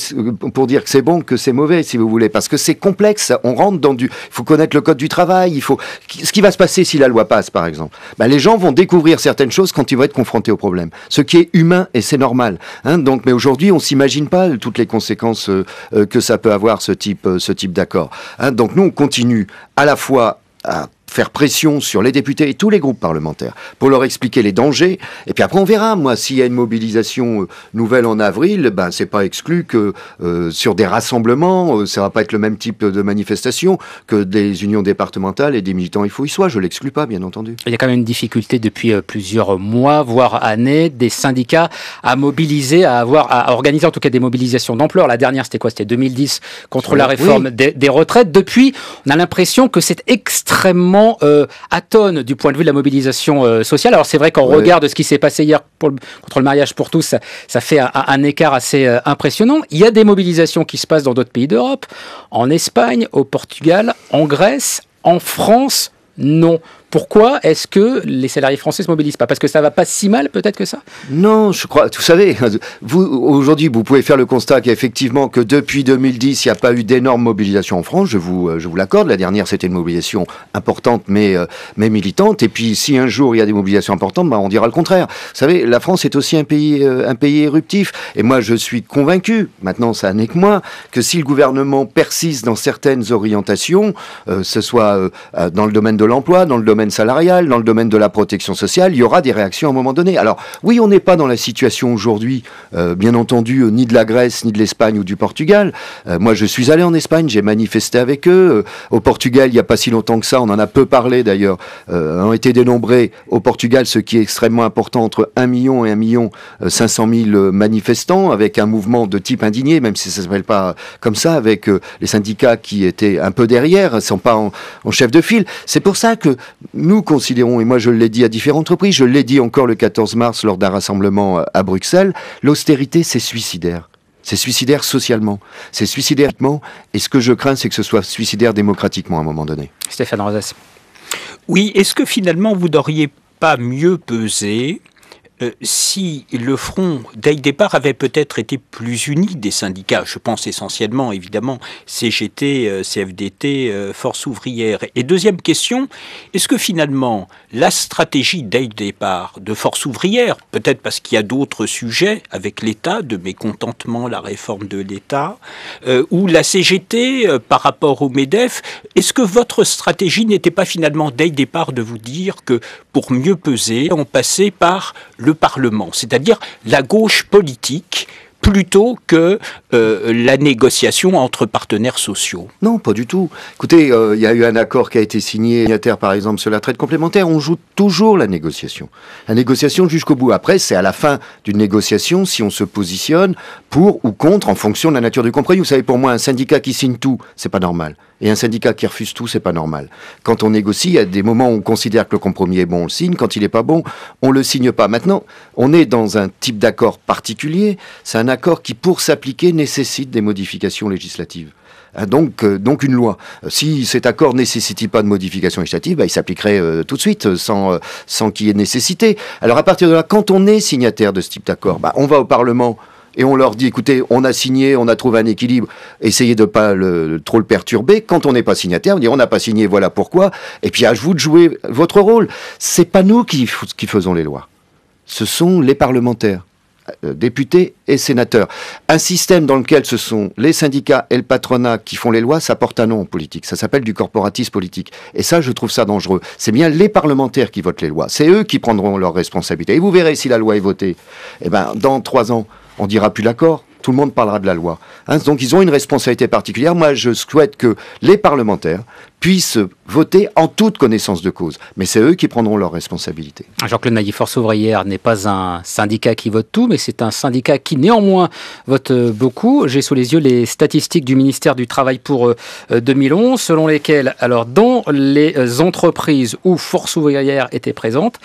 pour dire que c'est bon que c'est mauvais, si vous voulez, parce que c'est complexe on rentre dans du. Il faut connaître le code du travail. Il faut. Ce qui va se passer si la loi passe, par exemple. Bah, les gens vont découvrir certaines choses quand ils vont être confrontés au problème. Ce qui est humain et c'est normal. Hein, donc, mais aujourd'hui, on s'imagine pas toutes les conséquences euh, euh, que ça peut avoir ce type, euh, ce type d'accord. Hein, donc nous, on continue à la fois à faire pression sur les députés et tous les groupes parlementaires pour leur expliquer les dangers. Et puis après, on verra. Moi, s'il y a une mobilisation euh, nouvelle en avril, ben c'est pas exclu que euh, sur des rassemblements, euh, ça va pas être le même type de manifestation que des unions départementales et des militants. Il faut y soit. Je l'exclus pas, bien entendu. Il y a quand même une difficulté depuis plusieurs mois, voire années, des syndicats à mobiliser, à avoir, à organiser en tout cas des mobilisations d'ampleur. La dernière, c'était quoi C'était 2010 contre la réforme des retraites. Depuis, on a l'impression que c'est extrêmement à euh, tonne du point de vue de la mobilisation euh, sociale. Alors c'est vrai qu'en regarde regard de ce qui s'est passé hier contre le mariage pour tous, ça, fait un, écart assez euh, impressionnant. Il y a des mobilisations qui se passent dans d'autres pays d'Europe, en Espagne, au Portugal, en Grèce, en France, non pourquoi est-ce que les salariés français se mobilisent pas Parce que ça va pas si mal peut-être que ça Non, je crois, vous savez, vous, aujourd'hui vous pouvez faire le constat qu'effectivement que depuis 2010, il n'y a pas eu d'énormes mobilisations en France, je vous, euh, je vous l'accorde, la dernière c'était une mobilisation importante mais, euh, mais militante, et puis si un jour il y a des mobilisations importantes, bah, on dira le contraire. Vous savez, la France est aussi un pays, euh, un pays éruptif, et moi je suis convaincu, maintenant ça n'est que moi, que si le gouvernement persiste dans certaines orientations, ce soit dans le domaine de l'emploi, dans le domaine domaine salarial, dans le domaine de la protection sociale, il y aura des réactions à un moment donné. Alors oui, on n'est pas dans la situation aujourd'hui, euh, bien entendu, euh, ni de la Grèce, ni de l'Espagne ou du Portugal. Euh, moi, je suis allé en Espagne, j'ai manifesté avec eux. au Portugal, il n'y a pas si longtemps que ça, on en a peu parlé d'ailleurs, ont été dénombrés au Portugal, ce qui est extrêmement important, entre 1 million et 1 million 500 000 manifestants, avec un mouvement de type indigné, même si ça ne s'appelle pas comme ça, avec les syndicats qui étaient un peu derrière, sont pas en, en chef de file. C'est pour ça que nous considérons, et moi je l'ai dit à différentes reprises, je l'ai dit encore le 14 mars lors d'un rassemblement euh, à Bruxelles, l'austérité c'est suicidaire. C'est suicidaire socialement, c'est suicidaire et ce que je crains, c'est que ce soit suicidaire démocratiquement à un moment donné. Stéphane Rosas. Oui, est-ce que finalement vous n'auriez pas mieux pesé euh, si le front, dès le départ, avait peut-être été plus uni des syndicats, je pense essentiellement, évidemment, CGT, euh, CFDT, euh, Force ouvrière. Et deuxième question, est-ce que finalement, la stratégie dès le départ de Force ouvrière, peut-être parce qu'il y a d'autres sujets avec l'État, de mécontentement, la réforme de l'État, ou la CGT par rapport au MEDEF, est-ce que votre stratégie n'était pas finalement dès le départ de vous dire que pour mieux peser, on passait par le Parlement, c'est-à-dire la gauche politique plutôt que euh, la négociation entre partenaires sociaux. Non, pas du tout. Écoutez, euh, il y a eu un accord qui a été signé, par exemple, sur la traite complémentaire. On joue toujours la négociation. La négociation jusqu'au bout. Après, c'est à la fin d'une négociation si on se positionne pour ou contre en fonction de la nature du compromis. Vous savez, pour moi, un syndicat qui signe tout, c'est pas normal. Et un syndicat qui refuse tout, c'est pas normal. Quand on négocie, il y a des moments où on considère que le compromis est bon, on le signe. Quand il n'est pas bon, on le signe pas. Maintenant, on est dans un type d'accord particulier. C'est un accord qui, pour s'appliquer, nécessite des modifications législatives. Ah, donc, euh, donc une loi. Si cet accord nécessite pas de modifications législatives, bah, il s'appliquerait euh, tout de suite, sans, euh, sans qu'il y ait nécessité. Alors à partir de là, quand on est signataire de ce type d'accord, bah, on va au Parlement et on leur dit écoutez, on a signé, on a trouvé un équilibre, essayez de ne pas trop le perturber. Quand on n'est pas signataire, on dit on n'a pas signé, voilà pourquoi. Et puis à vous de jouer votre rôle. C'est pas nous qui, qui faisons les lois. Ce sont les parlementaires euh, députés et sénateurs. Un système dans lequel ce sont les syndicats et le patronat qui font les lois, ça porte un nom en politique. Ça s'appelle du corporatisme politique. Et ça, je trouve ça dangereux. C'est bien les parlementaires qui votent les lois. C'est eux qui prendront leurs responsabilités. Et vous verrez si la loi est votée. Eh ben, dans trois ans, on dira plus l'accord. Tout le monde parlera de la loi. Hein, donc ils ont une responsabilité particulière. Moi, je souhaite que les parlementaires puissent voter en toute connaissance de cause. Mais c'est eux qui prendront leurs responsabilités. Ah, Jean-Claude Mailly, Force ouvrière n'est pas un syndicat qui vote tout, mais c'est un syndicat qui néanmoins vote euh, beaucoup. J'ai sous les yeux les statistiques du ministère du Travail pour 2011, euh, euh, selon lesquelles, alors dans les entreprises où Force ouvrière était présente,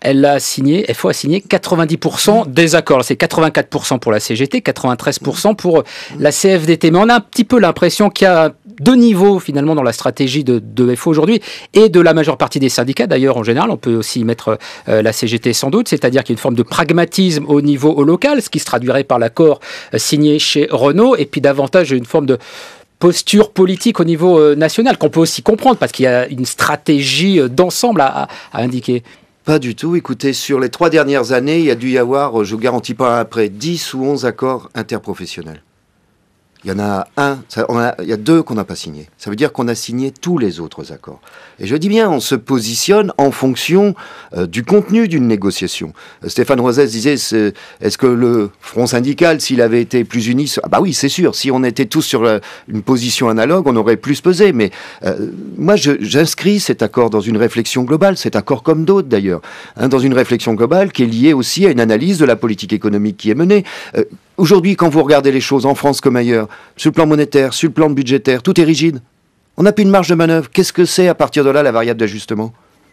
elle a signé, FO a signé 90% des accords. C'est 84% pour la CGT, 93% pour euh, la CFDT. Mais on a un petit peu l'impression qu'il y a deux niveaux finalement dans la stratégie de, FO aujourd'hui et de la majeure partie des syndicats. D'ailleurs, en général, on peut aussi mettre euh, la CGT sans doute, c'est-à-dire qu'il y a une forme de pragmatisme au niveau local, ce qui se traduirait par l'accord euh, signé chez Renault, et puis davantage une forme de posture politique au niveau national qu'on peut aussi comprendre parce qu'il y a une stratégie d'ensemble à indiquer. Pas du tout. Écoutez, sur les trois dernières années, il y a dû y avoir, euh, je ne vous garantis pas après, dix ou onze accords interprofessionnels. Il y en a un, il y a deux qu'on n'a pas signé. Ça veut dire qu'on a signé tous les autres accords. Et je dis bien, on se positionne en fonction euh, du contenu d'une négociation. Euh, Stéphane Rosès disait, est-ce que le Front syndical, s'il avait été plus uni, ah bah oui, c'est sûr, si on était tous sur une position analogue, on aurait plus pesé. Mais euh, moi, j'inscris cet accord dans une réflexion globale, cet accord comme d'autres d'ailleurs, hein, dans une réflexion globale qui est liée aussi à une analyse de la politique économique qui est menée Aujourd'hui, quand vous regardez les choses en France comme ailleurs, sur le plan monétaire, sur le plan budgétaire, tout est rigide. On n'a plus une marge de manœuvre. Qu'est-ce que c'est à partir de là la variable d'ajustement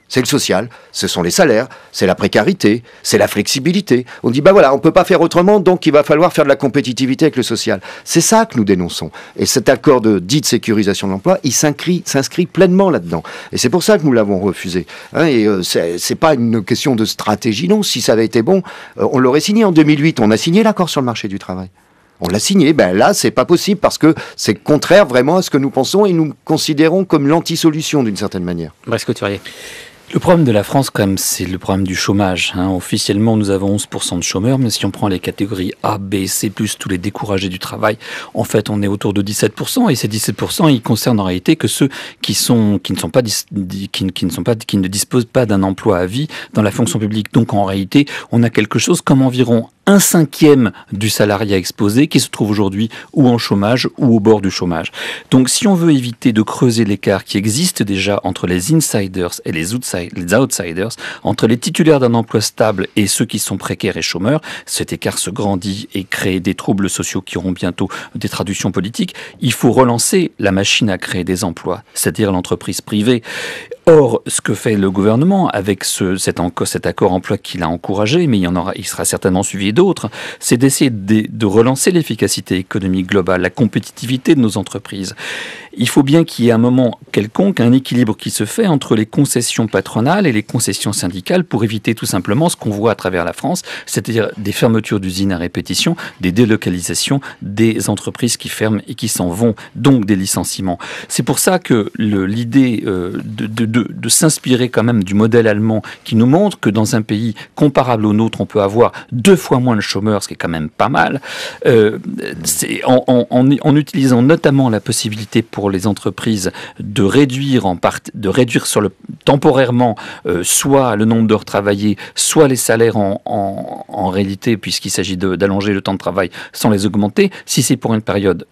c'est le social, ce sont les salaires, c'est la précarité, c'est la flexibilité. On dit, bah voilà, on ne peut pas faire autrement, donc il va falloir faire de la compétitivité avec le social. C'est ça que nous dénonçons. Et cet accord de dite sécurisation de l'emploi, il s'inscrit pleinement là-dedans. Et c'est pour ça que nous l'avons refusé. Hein. et euh, ce c'est pas une question de stratégie, non. Si ça avait été bon, euh, on l'aurait signé en 2008. On a signé l'accord sur le marché du travail. On l'a signé, ben là c'est pas possible parce que c'est contraire vraiment à ce que nous pensons et nous considérons comme l'antisolution d'une certaine manière. Le problème de la France, quand même, c'est le problème du chômage. Hein. Officiellement, nous avons 11% de chômeurs, mais si on prend les catégories A, B, C, plus tous les découragés du travail, en fait, on est autour de 17%. Et ces 17%, ils concernent en réalité que ceux qui, sont, qui, ne, sont pas, qui ne, sont pas, qui ne disposent pas d'un emploi à vie dans la fonction publique. Donc, en réalité, on a quelque chose comme environ un cinquième du salariat exposé qui se trouve aujourd'hui ou en chômage ou au bord du chômage. Donc si on veut éviter de creuser l'écart qui existe déjà entre les insiders et les, outsiders, entre les titulaires d'un emploi stable et ceux qui sont précaires et chômeurs, cet écart se grandit et crée des troubles sociaux qui auront bientôt des traductions politiques, il faut relancer la machine à créer des emplois, c'est-à-dire l'entreprise privée. Or, ce que fait le gouvernement avec ce, cet, cet, accord emploi qu'il a encouragé, mais il, y en aura, il sera certainement suivi d'autres, c'est d'essayer de, de, relancer l'efficacité économique globale, la compétitivité de nos entreprises. Il faut bien qu'il y ait un moment quelconque, un équilibre qui se fait entre les concessions patronales et les concessions syndicales pour éviter tout simplement ce qu'on voit à travers la France, c'est-à-dire des fermetures d'usines à répétition, des délocalisations, des entreprises qui ferment et qui s'en vont, donc des licenciements. C'est pour ça que l'idée euh, de, de de, s'inspirer quand même du modèle allemand qui nous montre que dans un pays comparable au nôtre, on peut avoir deux fois moins de chômeurs, ce qui est quand même pas mal. Euh, c'est en, utilisant notamment la possibilité pour les entreprises de réduire en part, de réduire sur le temporairement euh, soit le nombre d'heures travaillées, soit les salaires en, en réalité, puisqu'il s'agit d'allonger le temps de travail sans les augmenter. Si c'est pour une période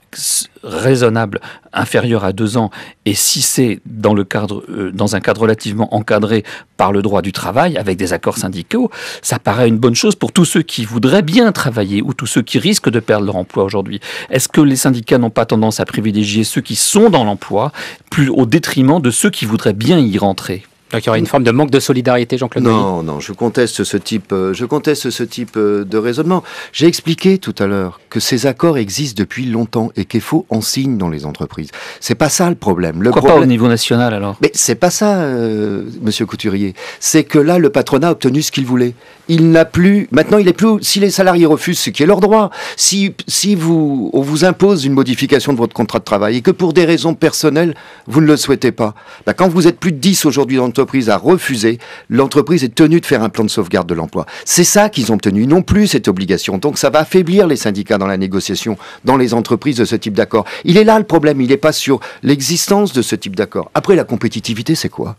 raisonnable inférieure à deux ans, et si c'est dans le cadre euh, dans un un cadre relativement encadré par le droit du travail, avec des accords syndicaux, ça paraît une bonne chose pour tous ceux qui voudraient bien travailler ou tous ceux qui risquent de perdre leur emploi aujourd'hui. Est-ce que les syndicats n'ont pas tendance à privilégier ceux qui sont dans l'emploi plus au détriment de ceux qui voudraient bien y rentrer donc il y aura une forme de manque de solidarité, Jean-Claude Non, non, je conteste ce type, euh, je conteste ce type euh, de raisonnement. J'ai expliqué tout à l'heure que ces accords existent depuis longtemps et faut en signe dans les entreprises. C'est pas ça le problème. Le Pourquoi problème... pas au niveau national alors Mais c'est pas ça, euh, Monsieur Couturier. C'est que là, le patronat a obtenu ce qu'il voulait. Il n'a plus. Maintenant, il est plus. Si les salariés refusent, ce qui est leur droit. Si si vous on vous impose une modification de votre contrat de travail et que pour des raisons personnelles vous ne le souhaitez pas, bah, quand vous êtes plus de 10 aujourd'hui dans le l'entreprise a refusé, l'entreprise est tenue de faire un plan de sauvegarde de l'emploi. C'est ça qu'ils ont tenu, non plus cette obligation. Donc ça va affaiblir les syndicats dans la négociation, dans les entreprises de ce type d'accord. Il est là le problème, il n'est pas sur l'existence de ce type d'accord. Après, la compétitivité, c'est quoi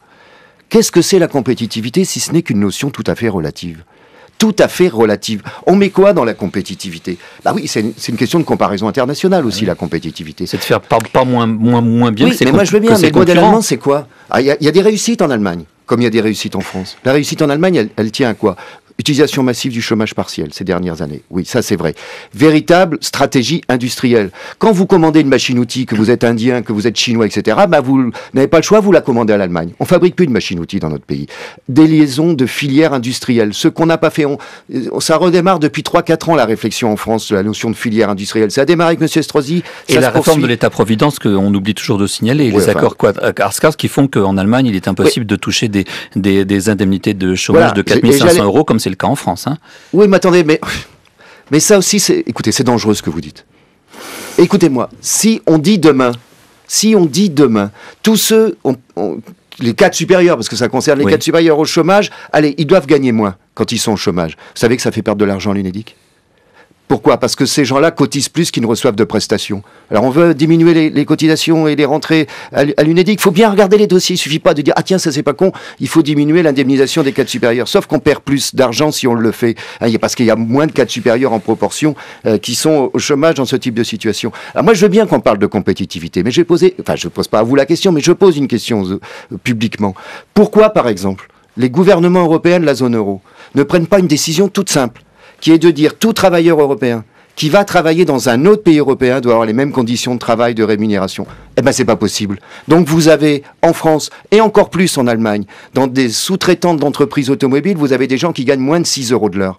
Qu'est-ce que c'est la compétitivité si ce n'est qu'une notion tout à fait relative tout à fait relative. On met quoi dans la compétitivité Bah oui, c'est une, question de comparaison internationale aussi, la compétitivité. C'est de faire pas, moins, moins, moins bien. Oui, mais moi je veux bien, mais le c'est quoi ah, Il y, a des réussites en Allemagne comme il y a des réussites en France. La réussite en Allemagne, elle, elle tient à quoi Utilisation massive du chômage partiel ces dernières années. Oui, ça c'est vrai. Véritable stratégie industrielle. Quand vous commandez une machine-outil, que vous êtes indien, que vous êtes chinois, etc., bah vous n'avez pas le choix, vous la commandez à l'Allemagne. On fabrique plus de machine-outil dans notre pays. Des liaisons de filières industrielles. Ce qu'on n'a pas fait, on, euh, ça redémarre depuis 3-4 ans la réflexion en France sur la notion de filière industrielle. Ça a démarré avec M. Estrosi. Et la réforme de l'État-providence qu'on oublie toujours de signaler, les accords Arskars euh, qui font qu'en Allemagne, il est impossible de toucher des, des, indemnités de chômage de 4500 euros comme c'est le cas en France. Hein. Oui, mais attendez, mais, mais ça aussi, c'est, écoutez, c'est dangereux ce que vous dites. Écoutez-moi, si on dit demain, si on dit demain, tous ceux, les cadres supérieurs, parce que ça concerne les quatre supérieurs au chômage, allez, ils doivent gagner moins quand ils sont au chômage. Vous savez que ça fait perdre de l'argent l'unédique pourquoi Parce que ces gens-là cotisent plus qu'ils ne reçoivent de prestations. Alors on veut diminuer les, cotisations et les rentrées à l'UNEDIC. Il faut bien regarder les dossiers. Il suffit pas de dire ah tiens ça c'est pas con. Il faut diminuer l'indemnisation des cadres supérieurs. Sauf qu'on perd plus d'argent si on le fait. Hein, parce qu'il y a moins de cadres supérieurs en proportion euh, qui sont au chômage dans ce type de situation. Alors moi je veux bien qu'on parle de compétitivité, mais j'ai posé, enfin je pose pas à vous la question, mais je pose une question euh, publiquement. Pourquoi par exemple les gouvernements européens de la zone euro ne prennent pas une décision toute simple qui est de dire tout travailleur européen qui va travailler dans un autre pays européen doit avoir les mêmes conditions de travail, de rémunération. Eh ben, c'est pas possible. Donc, vous avez en France et encore plus en Allemagne, dans des sous-traitantes d'entreprises automobiles, vous avez des gens qui gagnent moins de 6 euros de l'heure.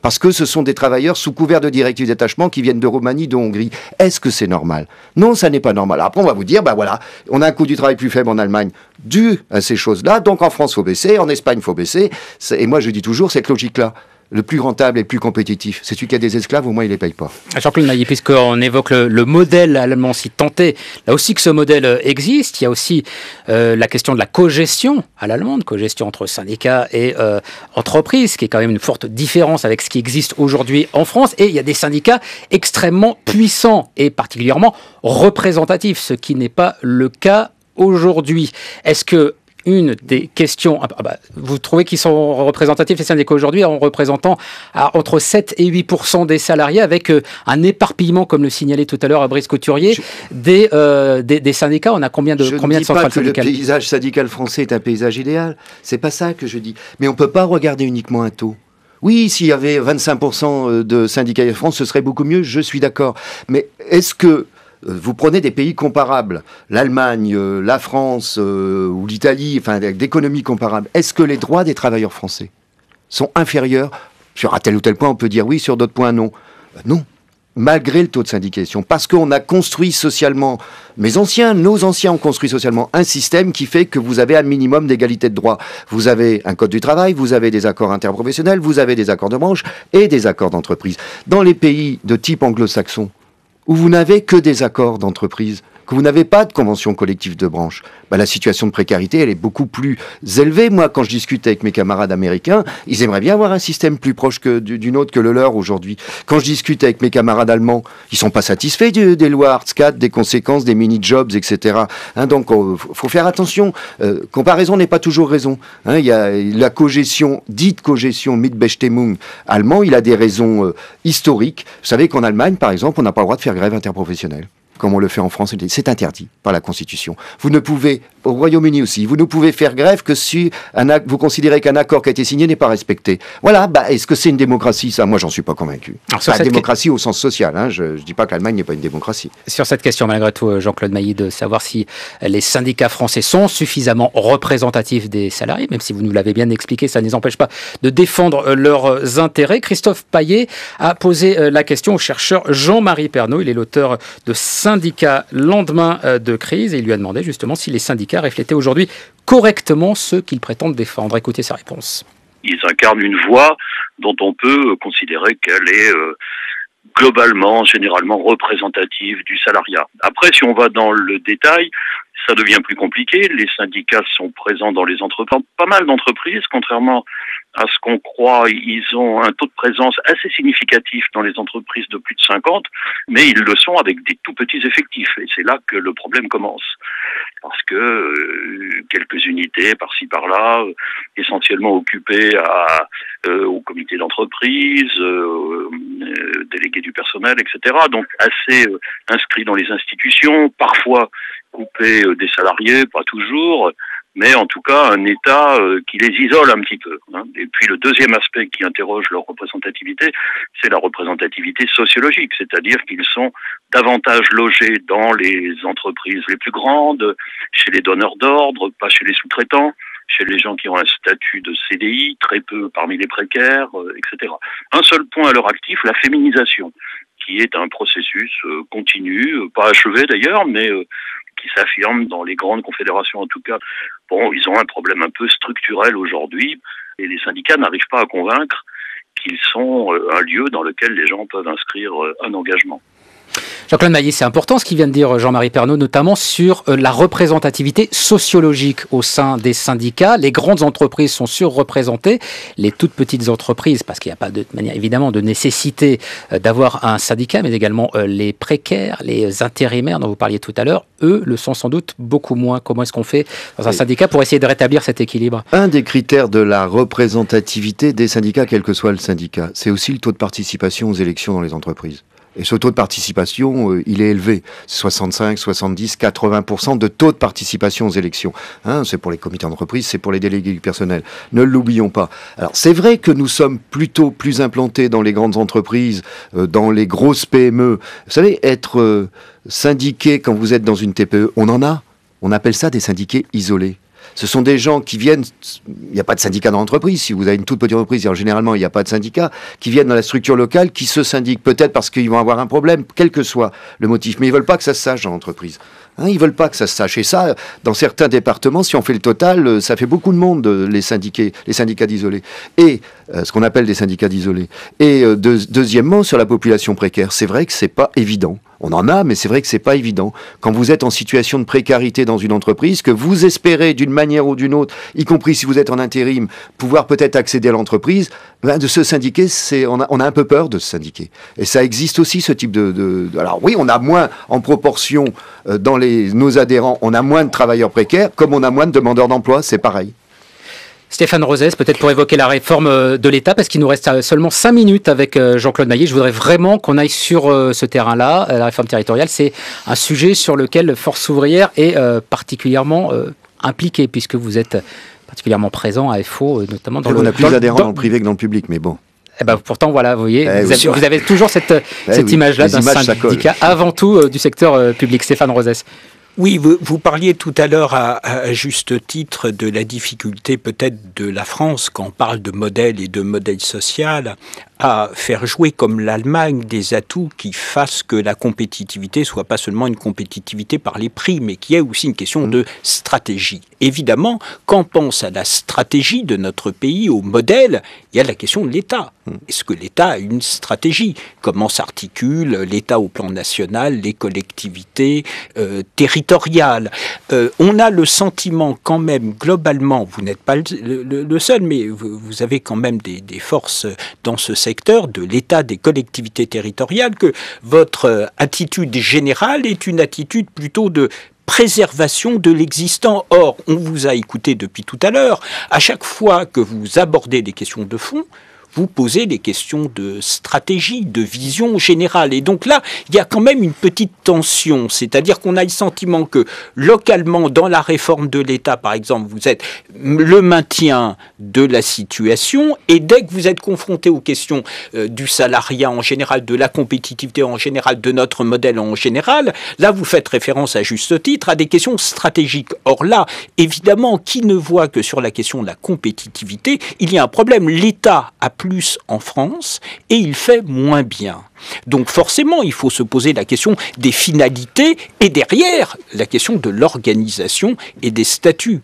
Parce que ce sont des travailleurs sous couvert de directives d'attachement qui viennent de Roumanie, de Hongrie. Est-ce que c'est normal Non, ça n'est pas normal. Après, on va vous dire, ben voilà, on a un coût du travail plus faible en Allemagne dû à ces choses-là. Donc en France, faut baisser, en Espagne, il faut baisser. Et moi, je dis toujours cette logique-là le plus rentable et le plus compétitif. C'est celui qui a des esclaves, au moins il les paye pas. Jean-Claude ah, Maillet, puisqu'on évoque le, modèle allemand si tenté, là aussi que ce modèle euh, existe, il y a aussi euh, la question de la cogestion à l'allemande, cogestion entre syndicats et euh, entreprises, qui est quand même une forte différence avec ce qui existe aujourd'hui en France. Et il y a des syndicats extrêmement puissants et particulièrement représentatifs, ce qui n'est pas le cas aujourd'hui. Est-ce que une des questions, ah, ah bah, vous trouvez qu'ils sont représentatifs les syndicats aujourd'hui en représentant à entre 7 et 8 des salariés avec euh, un éparpillement, comme le signalait tout à l'heure à Couturier, euh, des, des, syndicats. On a combien de, je combien ne de pas que Le paysage syndical français est un paysage idéal. C'est pas ça que je dis. Mais on peut pas regarder uniquement un taux. Oui, s'il y avait 25% euh, de syndicats en France, ce serait beaucoup mieux, je suis d'accord. Mais est-ce que euh, vous prenez des pays comparables, l'Allemagne, euh, la France euh, ou l'Italie, enfin d'économies comparables, est-ce que les droits des travailleurs français sont inférieurs Sur un tel ou tel point, on peut dire oui, sur d'autres points, non. non, malgré le taux de syndication, parce qu'on a construit socialement, mes anciens, nos anciens ont construit socialement un système qui fait que vous avez un minimum d'égalité de droits. Vous avez un code du travail, vous avez des accords interprofessionnels, vous avez des accords de branche et des accords d'entreprise. Dans les pays de type anglo-saxon, où vous n'avez que des accords d'entreprise que vous n'avez pas de convention collective de branche, bah, la situation de précarité, elle est beaucoup plus élevée. Moi, quand je discute avec mes camarades américains, ils aimeraient bien avoir un système plus proche que, d'une autre que le leur aujourd'hui. Quand je discute avec mes camarades allemands, ils sont pas satisfaits des lois Arts 4, des conséquences, des mini-jobs, etc. Hein, donc, faut faire attention. Euh, comparaison n'est pas toujours raison. Hein, il y a la cogestion, dite cogestion mit Mitbestimmung allemand, il a des raisons euh, historiques. Vous savez qu'en Allemagne, par exemple, on n'a pas le droit de faire grève interprofessionnelle comme on le fait en France. C'est interdit par la Constitution. Vous ne pouvez, au Royaume-Uni aussi, vous ne pouvez faire grève que si un vous considérez qu'un accord qui a été signé n'est pas respecté. Voilà, bah, est-ce que c'est une démocratie ça Moi, j'en suis pas convaincu. la démocratie au sens social, hein, je ne dis pas que l'Allemagne n'est pas une démocratie. Sur cette question, malgré tout, euh, Jean-Claude Mailly, de savoir si les syndicats français sont suffisamment représentatifs des salariés, même si vous nous l'avez bien expliqué, ça ne les empêche pas de défendre euh, leurs euh, intérêts. Christophe Payet a posé la question au chercheur Jean-Marie Pernaud, il est l'auteur de 5 Syndicat lendemain euh, de crise et il lui a demandé justement si les syndicats reflétaient aujourd'hui correctement ceux qu'ils prétendent défendre. Écoutez sa réponse. Ils incarnent une voix dont on peut euh, considérer qu'elle est euh, globalement, généralement représentative du salariat. Après, si on va dans le détail, ça devient plus compliqué. Les syndicats sont présents dans les entreprises, pas mal d'entreprises, contrairement à ce qu'on croit, ils ont un taux de présence assez significatif dans les entreprises de plus de 50, mais ils le sont avec des tout petits effectifs. Et c'est là que le problème commence. Parce que euh, quelques unités par-ci par-là, euh, essentiellement occupées euh, au comité d'entreprise, euh, délégués du personnel, etc. Donc assez inscrits dans les institutions, parfois coupés des salariés, pas toujours, mais en tout cas un État euh, qui les isole un petit peu. Hein. Et puis le deuxième aspect qui interroge leur représentativité, c'est la représentativité sociologique, c'est-à-dire qu'ils sont davantage logés dans les entreprises les plus grandes, chez les donneurs d'ordre, pas chez les sous-traitants chez les gens qui ont un statut de CDI, très peu parmi les précaires, euh, etc. Un seul point à leur actif, la féminisation, qui est un processus euh, continu, pas achevé d'ailleurs, mais qui s'affirment dans les grandes confédérations en tout cas. Bon, ils ont un problème un peu structurel aujourd'hui et les syndicats n'arrivent pas à convaincre qu'ils sont euh, un lieu dans lequel les gens peuvent inscrire euh, un engagement. Jean-Claude Maillet, c'est important ce qu'il vient de dire Jean-Marie Pernaud, notamment sur euh, la représentativité sociologique au sein des syndicats. Les grandes entreprises sont surreprésentées, les toutes petites entreprises, parce qu'il n'y a pas de manière évidemment de nécessité euh, d'avoir un syndicat, mais également euh, les précaires, les intérimaires dont vous parliez tout à l'heure, eux le sont sans doute beaucoup moins. Comment est-ce qu'on fait dans un syndicat pour essayer de rétablir cet équilibre Un des critères de la représentativité des syndicats, quel que soit le syndicat, c'est aussi le taux de participation aux élections dans les entreprises. Et ce taux de participation, euh, il est élevé. 65, 70, 80% de taux de participation aux élections. Hein, c'est pour les comités d'entreprise, c'est pour les délégués du personnel. Ne l'oublions pas. Alors c'est vrai que nous sommes plutôt plus implantés dans les grandes entreprises, euh, dans les grosses PME. Vous savez, être euh, syndiqué quand vous êtes dans une TPE, on en a. On appelle ça des syndiqués isolés. Ce sont des gens qui viennent, il n'y a pas de syndicat dans l'entreprise, si vous avez une toute petite entreprise, généralement il n'y a pas de syndicat, qui viennent dans la structure locale, qui se syndiquent, peut-être parce qu'ils vont avoir un problème, quel que soit le motif, mais ils ne veulent pas que ça se sache dans l'entreprise. Hein, ils veulent pas que ça se sache. Et ça, dans certains départements, si on fait le total, euh, ça fait beaucoup de monde, euh, les syndiqués, les syndicats d'isolés. Et euh, ce qu'on appelle des syndicats d'isolés. Et deuxièmement, sur la population précaire, c'est vrai que c'est pas évident. On en a, mais c'est vrai que c'est pas évident. Quand vous êtes en situation de précarité dans une entreprise, que vous espérez d'une manière ou d'une autre, y compris si vous êtes en intérim, pouvoir peut-être accéder à l'entreprise, ben, de se syndiquer, c'est on a, on a, un peu peur de se syndiquer. Et ça existe aussi ce type de, de, alors oui, on a moins en proportion dans les et nos adhérents, on a moins de travailleurs précaires, comme on a moins de demandeurs d'emploi, c'est pareil. Stéphane Rosès, peut-être pour évoquer la réforme euh, de l'État, parce qu'il nous reste euh, seulement 5 minutes avec euh, Jean-Claude naillé Je voudrais vraiment qu'on aille sur ce terrain-là. La réforme territoriale, c'est un sujet sur lequel Force ouvrière est particulièrement impliquée, puisque vous êtes particulièrement présent à FO, notamment dans le... On a plus d'adhérents dans le privé que dans le public, mais bon. Eh ben, pourtant, voilà, vous voyez, eh vous, avez, toujours cette, [laughs] eh cette image-là d'un syndicat avant tout euh, du secteur euh, public. Stéphane Rosès. Oui, vous, parliez tout à l'heure à, juste titre de la difficulté peut-être de la France quand on parle de modèle et de modèle social à faire jouer comme l'Allemagne des atouts qui fassent que la compétitivité soit pas seulement une compétitivité par les prix, mais qui est aussi une question mm. de stratégie. Évidemment, quand on pense à la stratégie de notre pays, au modèle, il y a la question de l'État. Mm. Est-ce que l'État a une stratégie Comment s'articule l'État au plan national, les collectivités euh, territoriales euh, On a le sentiment quand même, globalement, vous n'êtes pas le, seul, mais vous, avez quand même des, des forces dans ce secteur de l'État, des collectivités territoriales, que votre euh, attitude générale est une attitude plutôt de préservation de l'existant. Or, on vous a écouté depuis tout à l'heure, à chaque fois que vous abordez des questions de fond, vous posez des questions de stratégie, de vision générale. Et donc là, il y a quand même une petite tension, c'est-à-dire qu'on a le sentiment que localement, dans la réforme de l'État, par exemple, vous êtes le maintien de la situation, et dès que vous êtes confronté aux questions euh, du salariat en général, de la compétitivité en général, de notre modèle en général, là, vous faites référence à juste titre à des questions stratégiques. Or là, évidemment, qui ne voit que sur la question de la compétitivité, il y a un problème. L'État a plus en France et il fait moins bien. Donc forcément, il faut se poser la question des finalités et derrière la question de l'organisation et des statuts.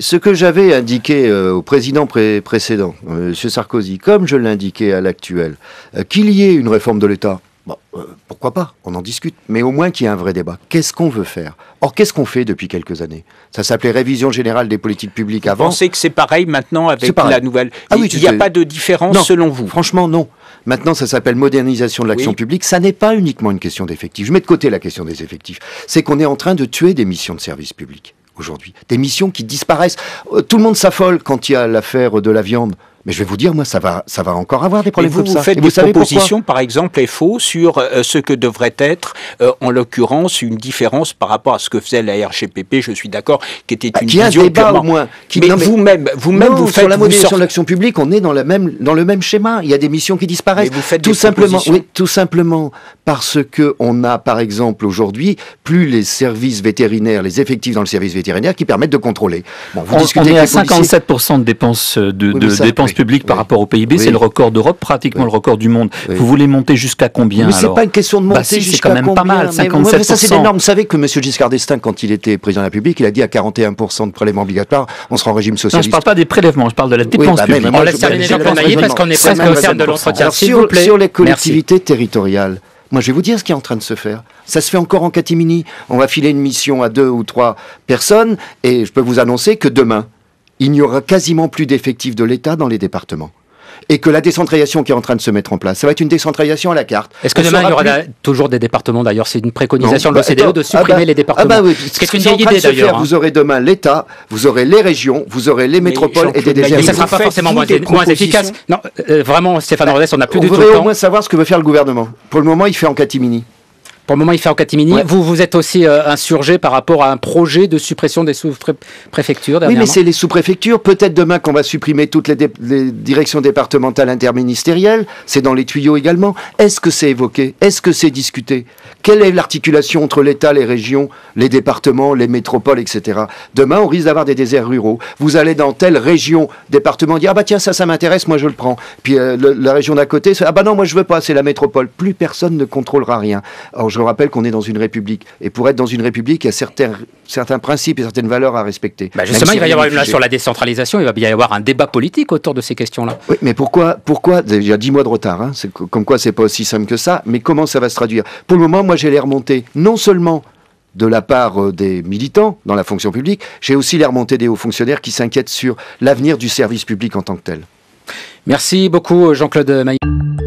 Ce que j'avais indiqué euh, au président précédent, euh, Monsieur M. Sarkozy, comme je l'indiquais à l'actuel, euh, qu'il y ait une réforme de l'État, Bon, euh, pourquoi pas On en discute. Mais au moins qu'il y ait un vrai débat. Qu'est-ce qu'on veut faire Or, qu'est-ce qu'on fait depuis quelques années Ça s'appelait révision générale des politiques publiques avant. Vous pensez que c'est pareil maintenant avec la nouvelle. Ah il n'y a pas de différence selon vous Franchement, non. Maintenant, ça s'appelle modernisation de l'action publique. Ça n'est pas uniquement une question d'effectifs. Je mets de côté la question des effectifs. C'est qu'on est en train de tuer des missions de service public aujourd'hui. Des missions qui disparaissent. Euh, tout le monde s'affole quand il y a l'affaire de la viande. Mais je vais vous dire, moi, ça va, ça va encore avoir des problèmes vous, faites des propositions, par exemple, faux sur euh, ce que devrait être, euh, en l'occurrence, une différence par rapport à ce que faisait la RGPP, je suis d'accord, qui était bah, une qui vision moins. Mais, vous-même, vous-même, vous faites... Sur la de l'action publique, on est dans, même, dans le même schéma. Il y a des missions qui disparaissent. tout simplement, tout simplement parce que on a, par exemple, aujourd'hui, plus les services vétérinaires, les effectifs dans le service vétérinaire qui permettent de contrôler. on, est à 57% de dépenses euh, de, dépenses Public par rapport au PIB, c'est le record d'Europe, pratiquement le record du monde. Vous voulez monter jusqu'à combien Mais c'est pas une question de bah, monter jusqu'à C'est quand même pas mal, 57%. ça c'est énorme. Vous savez que M. Giscard d'Estaing, quand il était président de la République, il a dit à 41% de prélèvements obligatoires, on sera en régime socialiste. Non, je parle pas des prélèvements, je parle de la dépense bah, publique. on laisse terminer jean parce qu'on est presque au de l'entretien. Sur, sur les collectivités territoriales, moi, je vais vous dire ce qui est en train de se faire. Ça se fait encore en catimini. On va filer une mission à deux ou trois personnes, et je peux vous annoncer que demain, il n'y aura quasiment plus d'effectifs de l'État dans les départements et que la décentralisation qui est en train de se mettre en place, ça va être une décentralisation à la carte. Est-ce que demain il y aura toujours des départements d'ailleurs C'est une préconisation de bah, l'OCDE de supprimer ah bah, les départements. Ah bah oui, c'est une idée d'ailleurs. Hein. Vous aurez demain l'État, vous aurez les régions, vous aurez les métropoles et des déserts. Mais ça ne sera pas forcément moins, efficace. Non, euh, vraiment, Stéphane Rodès, on n'a plus du tout le au moins savoir ce que veut faire le gouvernement. Pour le moment, il fait en catimini. Pour le moment, il fait en catimini. Vous, vous êtes aussi euh, insurgé par rapport à un projet de suppression des sous-préfectures. Oui, mais c'est les sous-préfectures. Peut-être demain qu'on va supprimer toutes les directions départementales interministérielles. C'est dans les tuyaux également. Est-ce que c'est évoqué Est-ce que c'est discuté quelle est l'articulation entre l'État, les régions, les départements, les métropoles, etc. Demain, on risque d'avoir des déserts ruraux. Vous allez dans telle région, département, dire ah bah tiens ça, ça m'intéresse, moi je le prends. Puis euh, la région d'à côté, ah bah non moi je veux pas, c'est la métropole. Plus personne ne contrôlera rien. Alors je rappelle qu'on est dans une république et pour être dans une république, il y a certains certains principes et certaines valeurs à respecter. Bah, justement, il va y avoir une là sur la décentralisation, il va bien y avoir un débat politique autour de ces questions-là. Oui, mais pourquoi pourquoi déjà 10 mois de retard, hein, comme quoi c'est pas aussi simple que ça. Mais comment ça va se traduire Pour le moment, moi, j'ai les monté, non seulement de la part euh, des militants dans la fonction publique, j'ai aussi les monté des hauts fonctionnaires qui s'inquiètent sur l'avenir du service public en tant que tel. Merci beaucoup Jean-Claude Maillot.